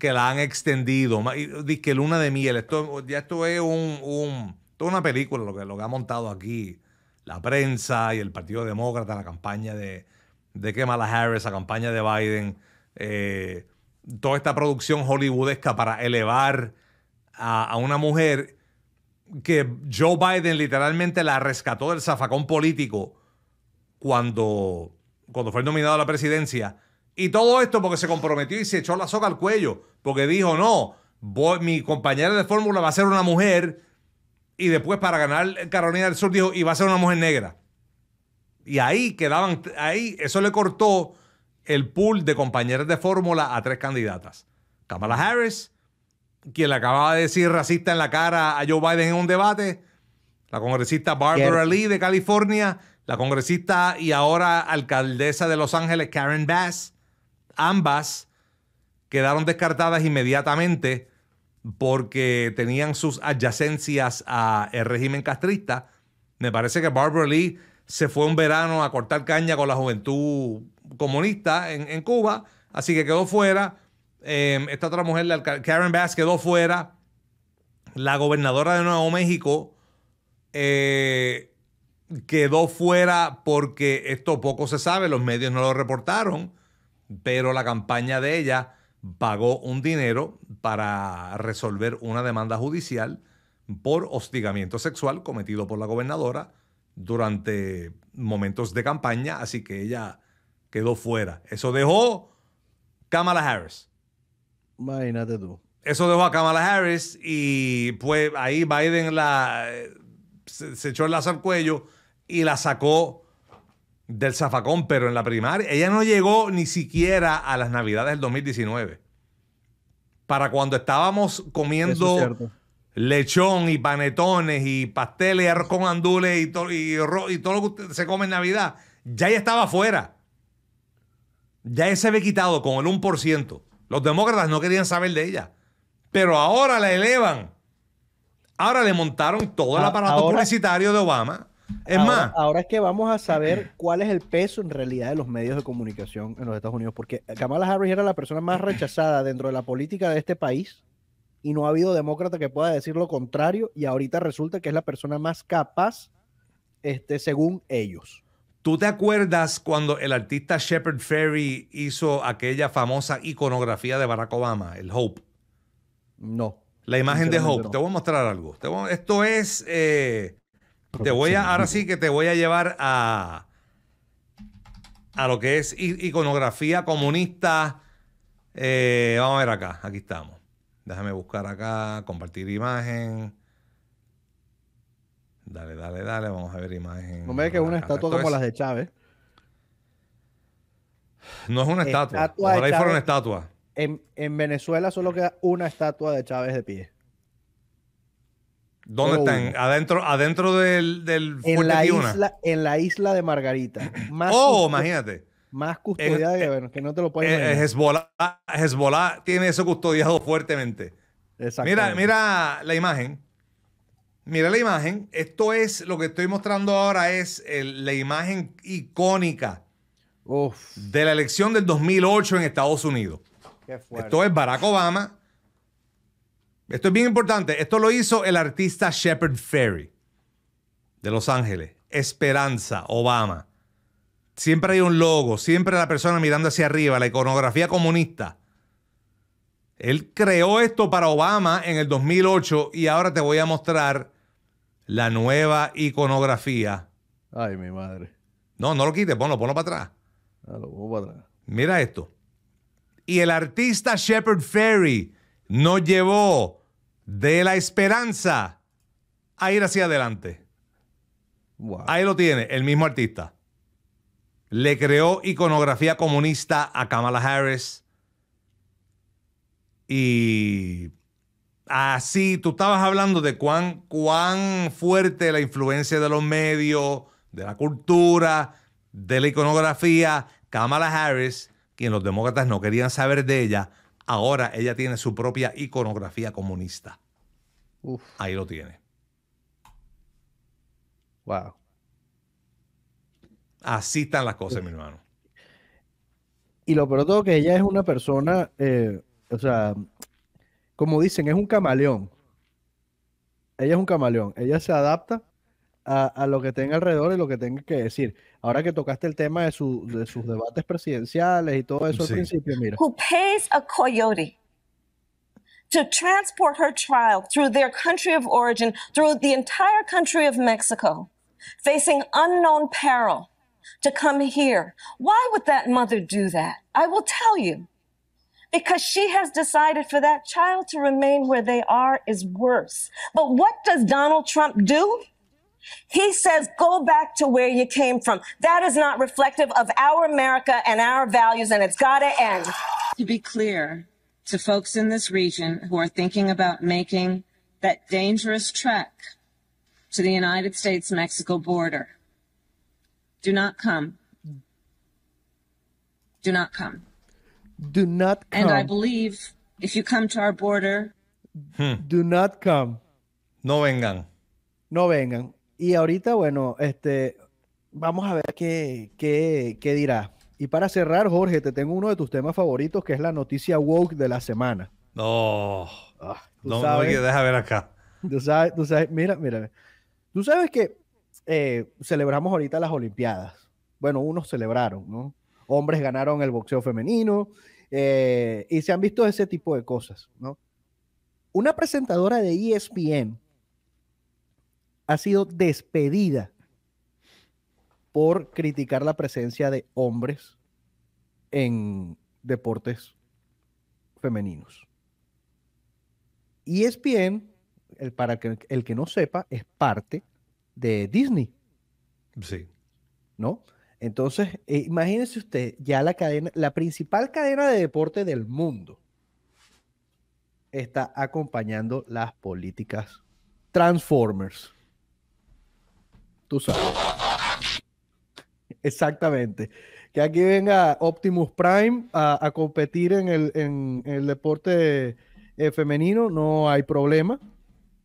que la han extendido. Dice que luna de miel. Esto, ya esto es un, toda una película lo que, lo ha montado aquí la prensa y el Partido Demócrata, la campaña de, de Kamala Harris, la campaña de Biden. Eh, toda esta producción hollywoodesca para elevar a una mujer que Joe Biden literalmente la rescató del zafacón político cuando, cuando fue nominado a la presidencia. Y todo esto porque se comprometió y se echó la soga al cuello, porque dijo, no, mi compañera de fórmula va a ser una mujer, y después para ganar Carolina del Sur dijo, y va a ser una mujer negra. Y ahí quedaban, ahí eso le cortó el pool de compañeras de fórmula a tres candidatas. Kamala Harris, quien le acababa de decir racista en la cara a Joe Biden en un debate, la congresista Barbara Lee de California, la congresista y ahora alcaldesa de Los Ángeles, Karen Bass, ambas quedaron descartadas inmediatamente porque tenían sus adyacencias al régimen castrista. Me parece que Barbara Lee se fue un verano a cortar caña con la juventud comunista en, Cuba, así que quedó fuera. Em, esta otra mujer, Karen Bass, quedó fuera. La gobernadora de Nuevo México eh, quedó fuera porque esto poco se sabe, los medios no lo reportaron, pero la campaña de ella pagó un dinero para resolver una demanda judicial por hostigamiento sexual cometido por la gobernadora durante momentos de campaña, así que ella quedó fuera. Eso dejó Kamala Harris. Imagínate tú. Eso dejó a Kamala Harris y pues ahí Biden la, eh, se echó el lazo al cuello y la sacó del zafacón, pero en la primaria, ella no llegó ni siquiera a las navidades del 2019. Para cuando estábamos comiendo lechón y panetones y pasteles arroz con andules y, y, todo lo que se come en Navidad, ya ella estaba afuera. Ya ella se había quitado con el 1%. Los demócratas no querían saber de ella. Pero ahora la elevan. Ahora le montaron todo el ah, aparato publicitario de Obama es más. Ahora es que vamos a saber cuál es el peso en realidad de los medios de comunicación en los Estados Unidos, porque Kamala Harris era la persona más rechazada dentro de la política de este país y no ha habido demócrata que pueda decir lo contrario y ahorita resulta que es la persona más capaz, este, según ellos. ¿Tú te acuerdas cuando el artista Shepard Ferry hizo aquella famosa iconografía de Barack Obama, el Hope? No. La imagen de Hope. Te voy a mostrar algo. Esto es... Eh, te voy a, ahora sí que te voy a llevar a, a lo que es iconografía comunista. Eh, vamos a ver acá, aquí estamos. Déjame buscar acá, compartir imagen. Dale, dale, dale, vamos a ver imagen. No me que es una estatua como las de Chávez. No es una estatua. Por ahí fueron una estatua. En, en Venezuela solo queda una estatua de Chávez de pie. ¿Dónde están? Adentro, adentro del, del en la isla, En la isla de Margarita. Más oh, imagínate. Más custodiada que, eh, que no te lo puedes eh, imaginar. Hezbollah, tiene eso custodiado fuertemente. Mira, mira la imagen. Mira la imagen. Esto es lo que estoy mostrando ahora es la imagen icónica de la elección del 2008 en Estados Unidos. esto es Barack Obama esto es bien importante. Esto lo hizo el artista Shepard Ferry de Los Ángeles. Esperanza, Obama. Siempre hay un logo, siempre la persona mirando hacia arriba, la iconografía comunista. Él creó esto para Obama en el 2008 y ahora te voy a mostrar la nueva iconografía. Ay, mi madre. No, no lo quites, ponlo, ponlo para atrás. Ah, lo pongo para atrás. Mira esto. Y el artista Shepard Ferry no llevó de la esperanza a ir hacia adelante. Ahí lo tiene, el mismo artista. Le creó iconografía comunista a Kamala Harris. Y así, tú estabas hablando de cuán, cuán fuerte la influencia de los medios, de la cultura, de la iconografía. Kamala Harris, quien los demócratas no querían saber de ella, Ahora ella tiene su propia iconografía comunista. Ahí lo tiene. Wow. Así están las cosas, mi hermano. Y lo peor todo que ella es una persona, eh, o sea, como dicen, es un camaleón. Ella es un camaleón. Ella se adapta a, a, lo que tenga alrededor y lo que tenga que decir. Ahora que tocaste el tema de, su, de sus debates presidenciales y todo eso sí. al principio, mira. Who pays a coyote to transport her child through their country of origin, through the entire country of Mexico, facing unknown peril to come here. Why would that mother do that? I will tell you. Because she has decided for that child to remain where they are is worse. But what does Donald Trump do? He says, go back to where you came from. That is not reflective of our America and our values, and it's got to end. To be clear to folks in this region who are thinking about making that dangerous trek to the United States Mexico border, do not come. Do not come. Do not come. And I believe if you come to our border, hmm. do not come. No vengan. No vengan. Y ahorita, bueno, este, vamos a ver qué, qué, qué dirá. Y para cerrar, Jorge, te tengo uno de tus temas favoritos, que es la noticia woke de la semana. No, ah, no, no, ver acá. Tú sabes, tú sabes, mira, mira. Tú sabes que eh, celebramos ahorita las Olimpiadas. Bueno, unos celebraron, ¿no? Hombres ganaron el boxeo femenino eh, y se han visto ese tipo de cosas, ¿no? Una presentadora de ESPN ha sido despedida por criticar la presencia de hombres en deportes femeninos. Y e es bien, el, para el que, el que no sepa, es parte de Disney. Sí. ¿No? Entonces, imagínense eh, imagínese usted, ya la cadena, la principal cadena de deporte del mundo está acompañando las políticas Transformers tú sabes. Exactamente. Que aquí venga Optimus Prime a, competir en el, deporte eh, femenino, no hay problema.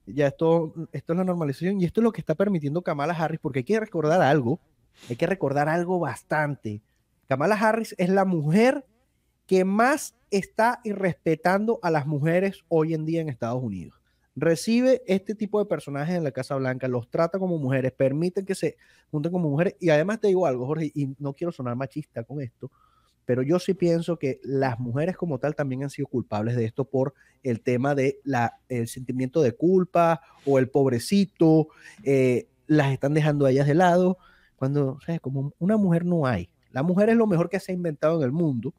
Ya esto, esto es la normalización y esto es lo que está permitiendo Kamala Harris, porque hay que recordar algo, hay que recordar algo bastante. Kamala Harris es la mujer que más está irrespetando a las mujeres hoy en día en Estados Unidos recibe este tipo de personajes en la Casa Blanca, los trata como mujeres, permite que se junten como mujeres. Y además te digo algo, Jorge, y no quiero sonar machista con esto, pero yo sí pienso que las mujeres como tal también han sido culpables de esto por el tema de la, sentimiento de culpa o el pobrecito, eh, las están dejando a ellas de lado, cuando, Como una mujer no hay. La mujer es lo mejor que se ha inventado en el mundo.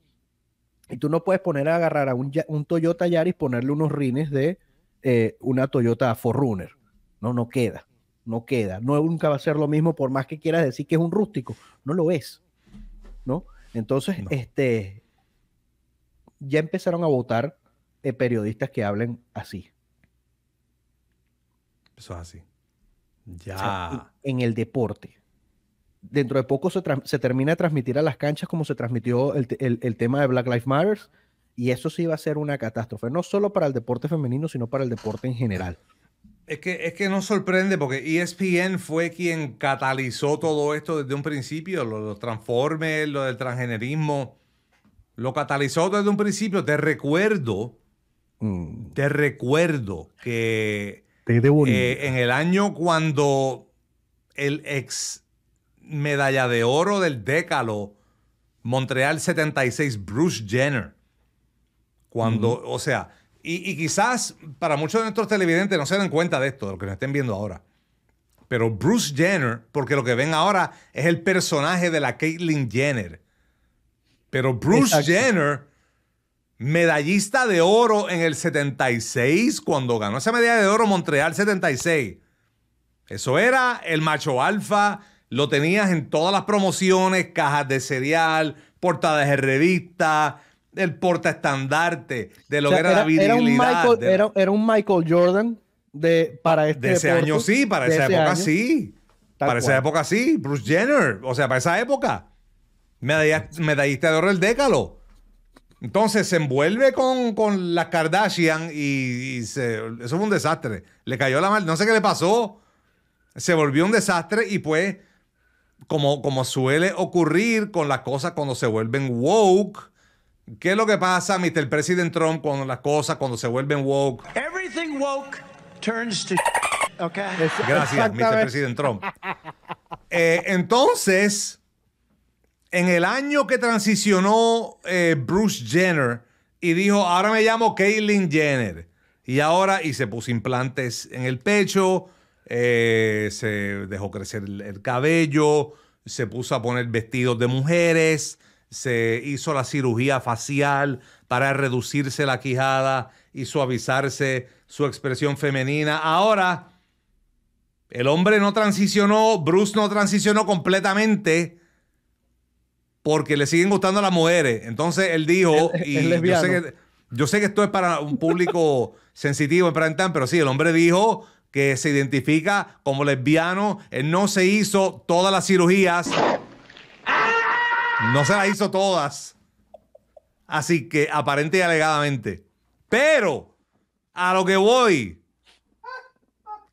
Y tú no puedes poner a agarrar a un, un Toyota Yaris, ponerle unos rines de, eh, una Toyota Forerunner. No, no queda, no queda. No, nunca va a ser lo mismo por más que quieras decir que es un rústico. No lo es, ¿no? Entonces, este, ya empezaron a votar eh, periodistas que hablen así. Eso es así. Ya. en, el deporte dentro de poco se, termina de transmitir a las canchas como se transmitió el, el tema de Black Lives Matter y eso sí va a ser una catástrofe, no solo para el deporte femenino, sino para el deporte en general. Es que, es que nos sorprende porque ESPN fue quien catalizó todo esto desde un principio, los lo transformes, lo del transgenerismo, lo catalizó desde un principio. Te recuerdo, mm. te recuerdo que eh, en el año cuando el ex medalla de oro del décalo, Montreal 76, Bruce Jenner, cuando, o sea, y, quizás para muchos de nuestros televidentes no se den cuenta de esto, de lo que nos estén viendo ahora. Pero Bruce Jenner, porque lo que ven ahora es el personaje de la Caitlyn Jenner. Pero Bruce Jenner, medallista de oro en el 76, cuando ganó esa medalla de oro Montreal 76. Eso era el macho alfa, lo tenías en todas las promociones, cajas de cereal, portadas de revistas, el portaestandarte de lo que era, la virilidad. Era un Michael, Jordan de, para este ese año sí, para esa época sí. Para esa época sí. Bruce Jenner, o sea, para esa época. Medallista de oro el décalo. Entonces se envuelve con, la Kardashian y, eso fue un desastre. Le cayó la mal, no sé qué le pasó. Se volvió un desastre y pues, como, como suele ocurrir con las cosas cuando se vuelven woke, ¿Qué es lo que pasa, Mr. President Trump, cuando las cosas, cuando se vuelven woke? Everything woke turns to okay. *laughs* Gracias, Mr. President Trump. *laughs* Eh, entonces, en el año que transicionó eh, Bruce Jenner y dijo, ahora me llamo Caitlyn Jenner. Y ahora, y se puso implantes en el pecho, eh, se dejó crecer el cabello, se puso a poner vestidos de mujeres se hizo la cirugía facial para reducirse la quijada y suavizarse su expresión femenina. Ahora, el hombre no transicionó, Bruce no transicionó completamente porque le siguen gustando a las mujeres. Entonces él dijo, *laughs* y yo, sé que, esto es para un público *laughs* sensitivo en pero sí, el hombre dijo que se identifica como lesbiano, él no se hizo todas las cirugías no se las hizo todas. Así que aparente y alegadamente. Pero, a lo que voy.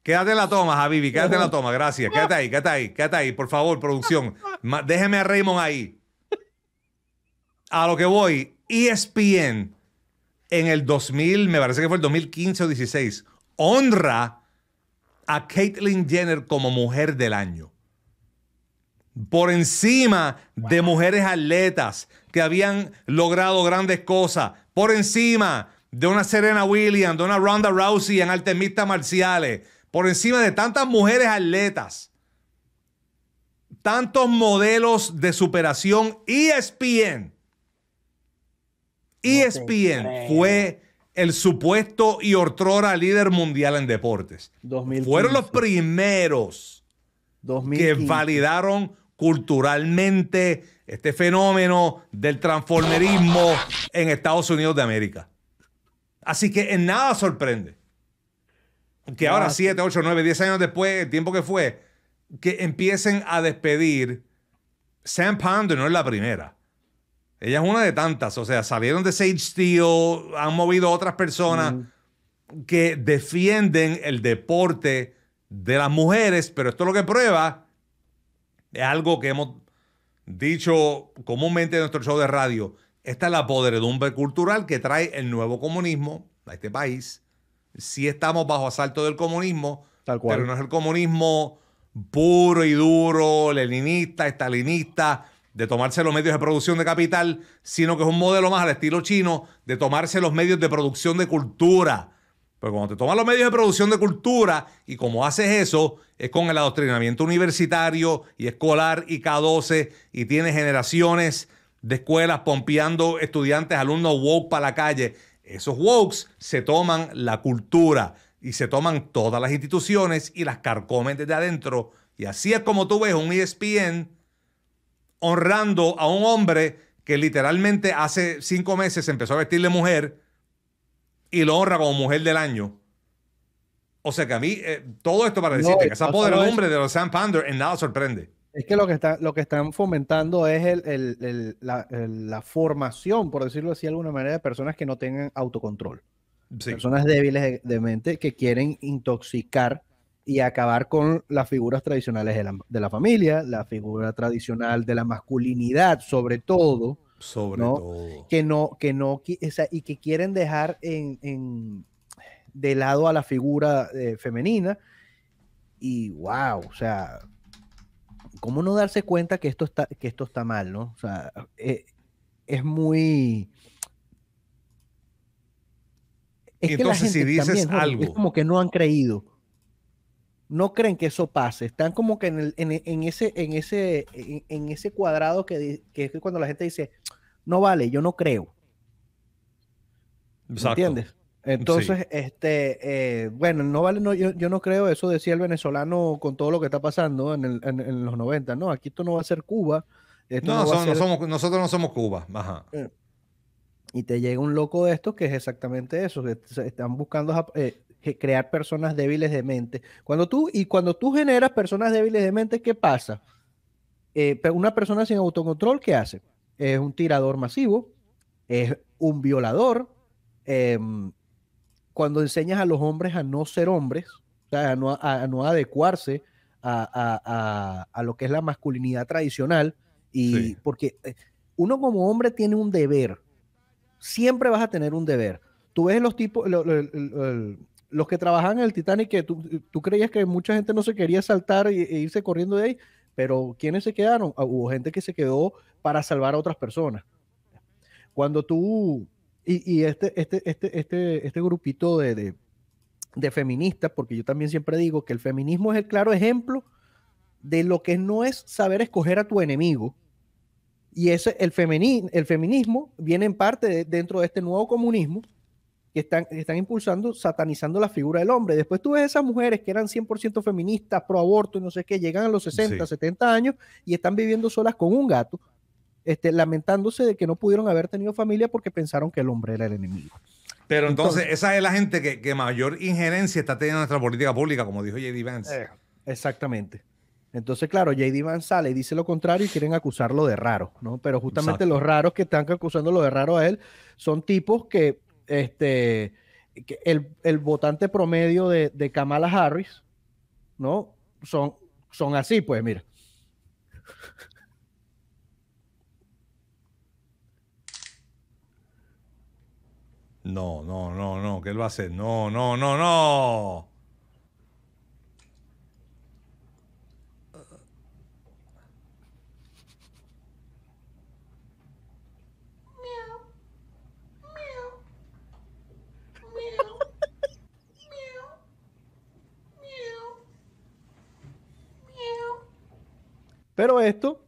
Quédate en la toma, Javivi, quédate en la toma, gracias. Quédate ahí, quédate ahí, quédate ahí, por favor, producción. Déjeme a Raymond ahí. A lo que voy, ESPN en el 2000, me parece que fue el 2015 o 16, honra a Caitlyn Jenner como mujer del año por encima de mujeres atletas que habían logrado grandes cosas, por encima de una Serena Williams, de una Ronda Rousey en artemistas marciales, por encima de tantas mujeres atletas, tantos modelos de superación. ESPN, ESPN e fue el supuesto y otrora líder mundial en deportes. Fueron los primeros que validaron culturalmente este fenómeno del transformerismo en Estados Unidos de América. Así que en nada sorprende que ahora, siete, 7, 8, 9, 10 años después, el tiempo que fue, que empiecen a despedir. Sam Ponder no es la primera. Ella es una de tantas. O sea, salieron de Sage Steel, han movido otras personas mm. que defienden el deporte de las mujeres, pero esto lo que prueba es algo que hemos dicho comúnmente en nuestro show de radio. Esta es la podredumbre cultural que trae el nuevo comunismo a este país. si estamos bajo asalto del comunismo, pero no es el comunismo puro y duro, leninista, estalinista, de tomarse los medios de producción de capital, sino que es un modelo más al estilo chino de tomarse los medios de producción de cultura pero cuando te tomas los medios de producción de cultura y como haces eso, es con el adoctrinamiento universitario y escolar y K12 y tienes generaciones de escuelas pompeando estudiantes, alumnos woke para la calle. Esos wokes se toman la cultura y se toman todas las instituciones y las carcomen desde adentro. Y así es como tú ves un ESPN honrando a un hombre que literalmente hace cinco meses empezó a vestirle mujer y lo honra como mujer del año. O sea que a mí, eh, todo esto para decirte que eh, esa poder de los Sam Pander en nada sorprende. Es que lo que, está, lo que están fomentando es el, el, la, la, formación, por decirlo así de alguna manera, de personas que no tengan autocontrol. Personas débiles de, de, mente que quieren intoxicar y acabar con las figuras tradicionales de la, de la familia, la figura tradicional de la masculinidad, sobre todo sobre todo. Que no, que no, y que quieren dejar en, de lado a la figura eh, femenina. Y wow, o sea, ¿cómo no darse cuenta que esto está, que esto está mal, no? O sea, eh, es muy... Es Entonces, que si dices algo... Es como que no han creído no creen que eso pase. Están como que en, ese, en, ese, en, ese cuadrado que, es cuando la gente dice, no vale, yo no creo. ¿Me ¿Entiendes? Entonces, este, eh, bueno, no vale, yo, no creo, eso decía el venezolano con todo lo que está pasando en, los 90, no, aquí esto no va a ser Cuba. no, somos, nosotros no somos Cuba. Ajá. Eh. y te llega un loco de estos que es exactamente eso, que están buscando eh, crear personas débiles de mente. Cuando tú, y cuando tú generas personas débiles de mente, ¿qué pasa? Eh, una persona sin autocontrol, ¿qué hace? Es un tirador masivo, es un violador. Em, cuando enseñas a los hombres a no ser hombres, a, no, adecuarse a, lo que es la masculinidad tradicional, y porque eh, uno como hombre tiene un deber, siempre vas a tener un deber. Tú ves los tipos, los que trabajaban en el Titanic, tú, creías que mucha gente no se quería saltar e, irse corriendo de ahí, pero ¿quiénes se quedaron? hubo gente que se quedó para salvar a otras personas. Cuando tú, y, este, este, este, este, grupito de, feministas, porque yo también siempre digo que el feminismo es el claro ejemplo de lo que no es saber escoger a tu enemigo, y ese, el, el feminismo viene en parte dentro de este nuevo comunismo, están, impulsando, satanizando la figura del hombre. Después tú ves esas mujeres que eran 100% feministas, pro aborto y no sé qué, llegan a los 60, 70 años y están viviendo solas con un gato, este, lamentándose de que no pudieron haber tenido familia porque pensaron que el hombre era el enemigo. Pero entonces, esa es la gente que, mayor injerencia está teniendo en nuestra política pública, como dijo J.D. Vance. Eh. exactamente. Entonces, claro, J.D. Vance sale y dice lo contrario y quieren acusarlo de raro, ¿no? Pero justamente los raros que están acusando lo de raro a él son tipos que este, el, votante promedio de, Kamala Harris, ¿no? Son, son así, pues mira. No, no, no, no, que él va a hacer? No, no, no, no. Pero esto,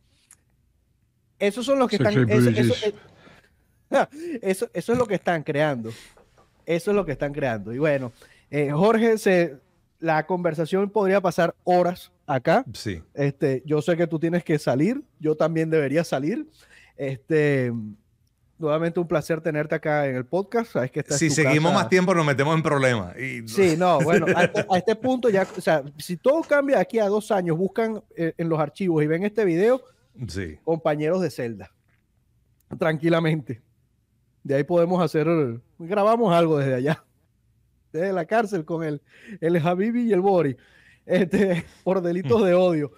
esos son los que están... Eh, *laughs* eso, eso, es lo que están creando. Eso es lo que están creando. Y bueno, eh, Jorge, se, la conversación podría pasar horas acá. Sí. Este, yo sé que tú tienes que salir, yo también debería salir. Este, nuevamente un placer tenerte acá en el podcast. que si seguimos más tiempo nos metemos en problemas. Sí, no, bueno, este, a, este punto ya, o sea, si todo cambia aquí a dos años, buscan eh, en los archivos y ven este video, compañeros de celda, tranquilamente. De ahí podemos hacer, grabamos algo desde allá, desde la cárcel con el, el Habibi y el Bori, este, *laughs* por delitos de odio.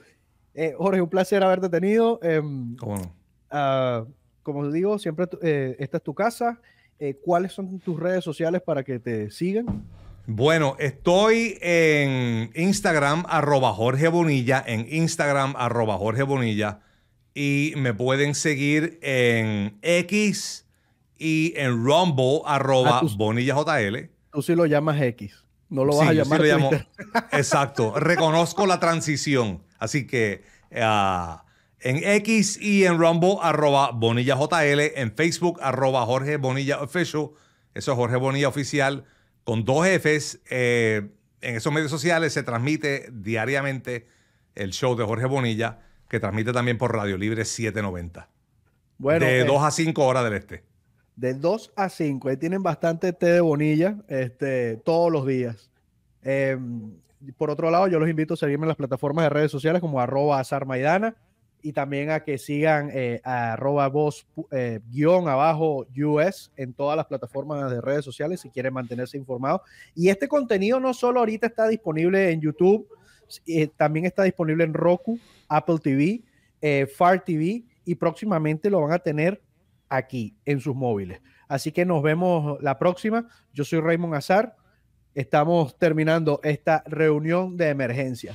Eh, Jorge, un placer haberte tenido. Em, ¿Cómo no? Ah, como digo, siempre eh, esta es tu casa. Eh, ¿Cuáles son tus redes sociales para que te sigan? Bueno, estoy en Instagram, arroba Jorge Bonilla, en Instagram, arroba Jorge Bonilla, y me pueden seguir en X y en Rumble, arroba ah, Bonilla JL. Tú sí lo llamas X, no lo vas a llamar. Sí exacto, reconozco la transición, así que... Uh, en X y en Rumble, arroba Bonilla JL, en Facebook, arroba Jorge Bonilla Official, eso es Jorge Bonilla Oficial, con dos jefes eh, en esos medios sociales se transmite diariamente el show de Jorge Bonilla, que transmite también por Radio Libre 790. Bueno, de 2 eh, a 5 horas del este. De 2 a 5, ahí tienen bastante té de Bonilla este, todos los días. Em, por otro lado, yo los invito a seguirme en las plataformas de redes sociales como arroba azarmaidana y también a que sigan a eh, arroba voz eh, guión abajo US en todas las plataformas de redes sociales si quieren mantenerse informados. Y este contenido no solo ahorita está disponible en YouTube, eh, también está disponible en Roku, Apple TV, Far TV y próximamente lo van a tener aquí en sus móviles. Así que nos vemos la próxima. Yo soy Raymond Azar. Estamos terminando esta reunión de emergencia.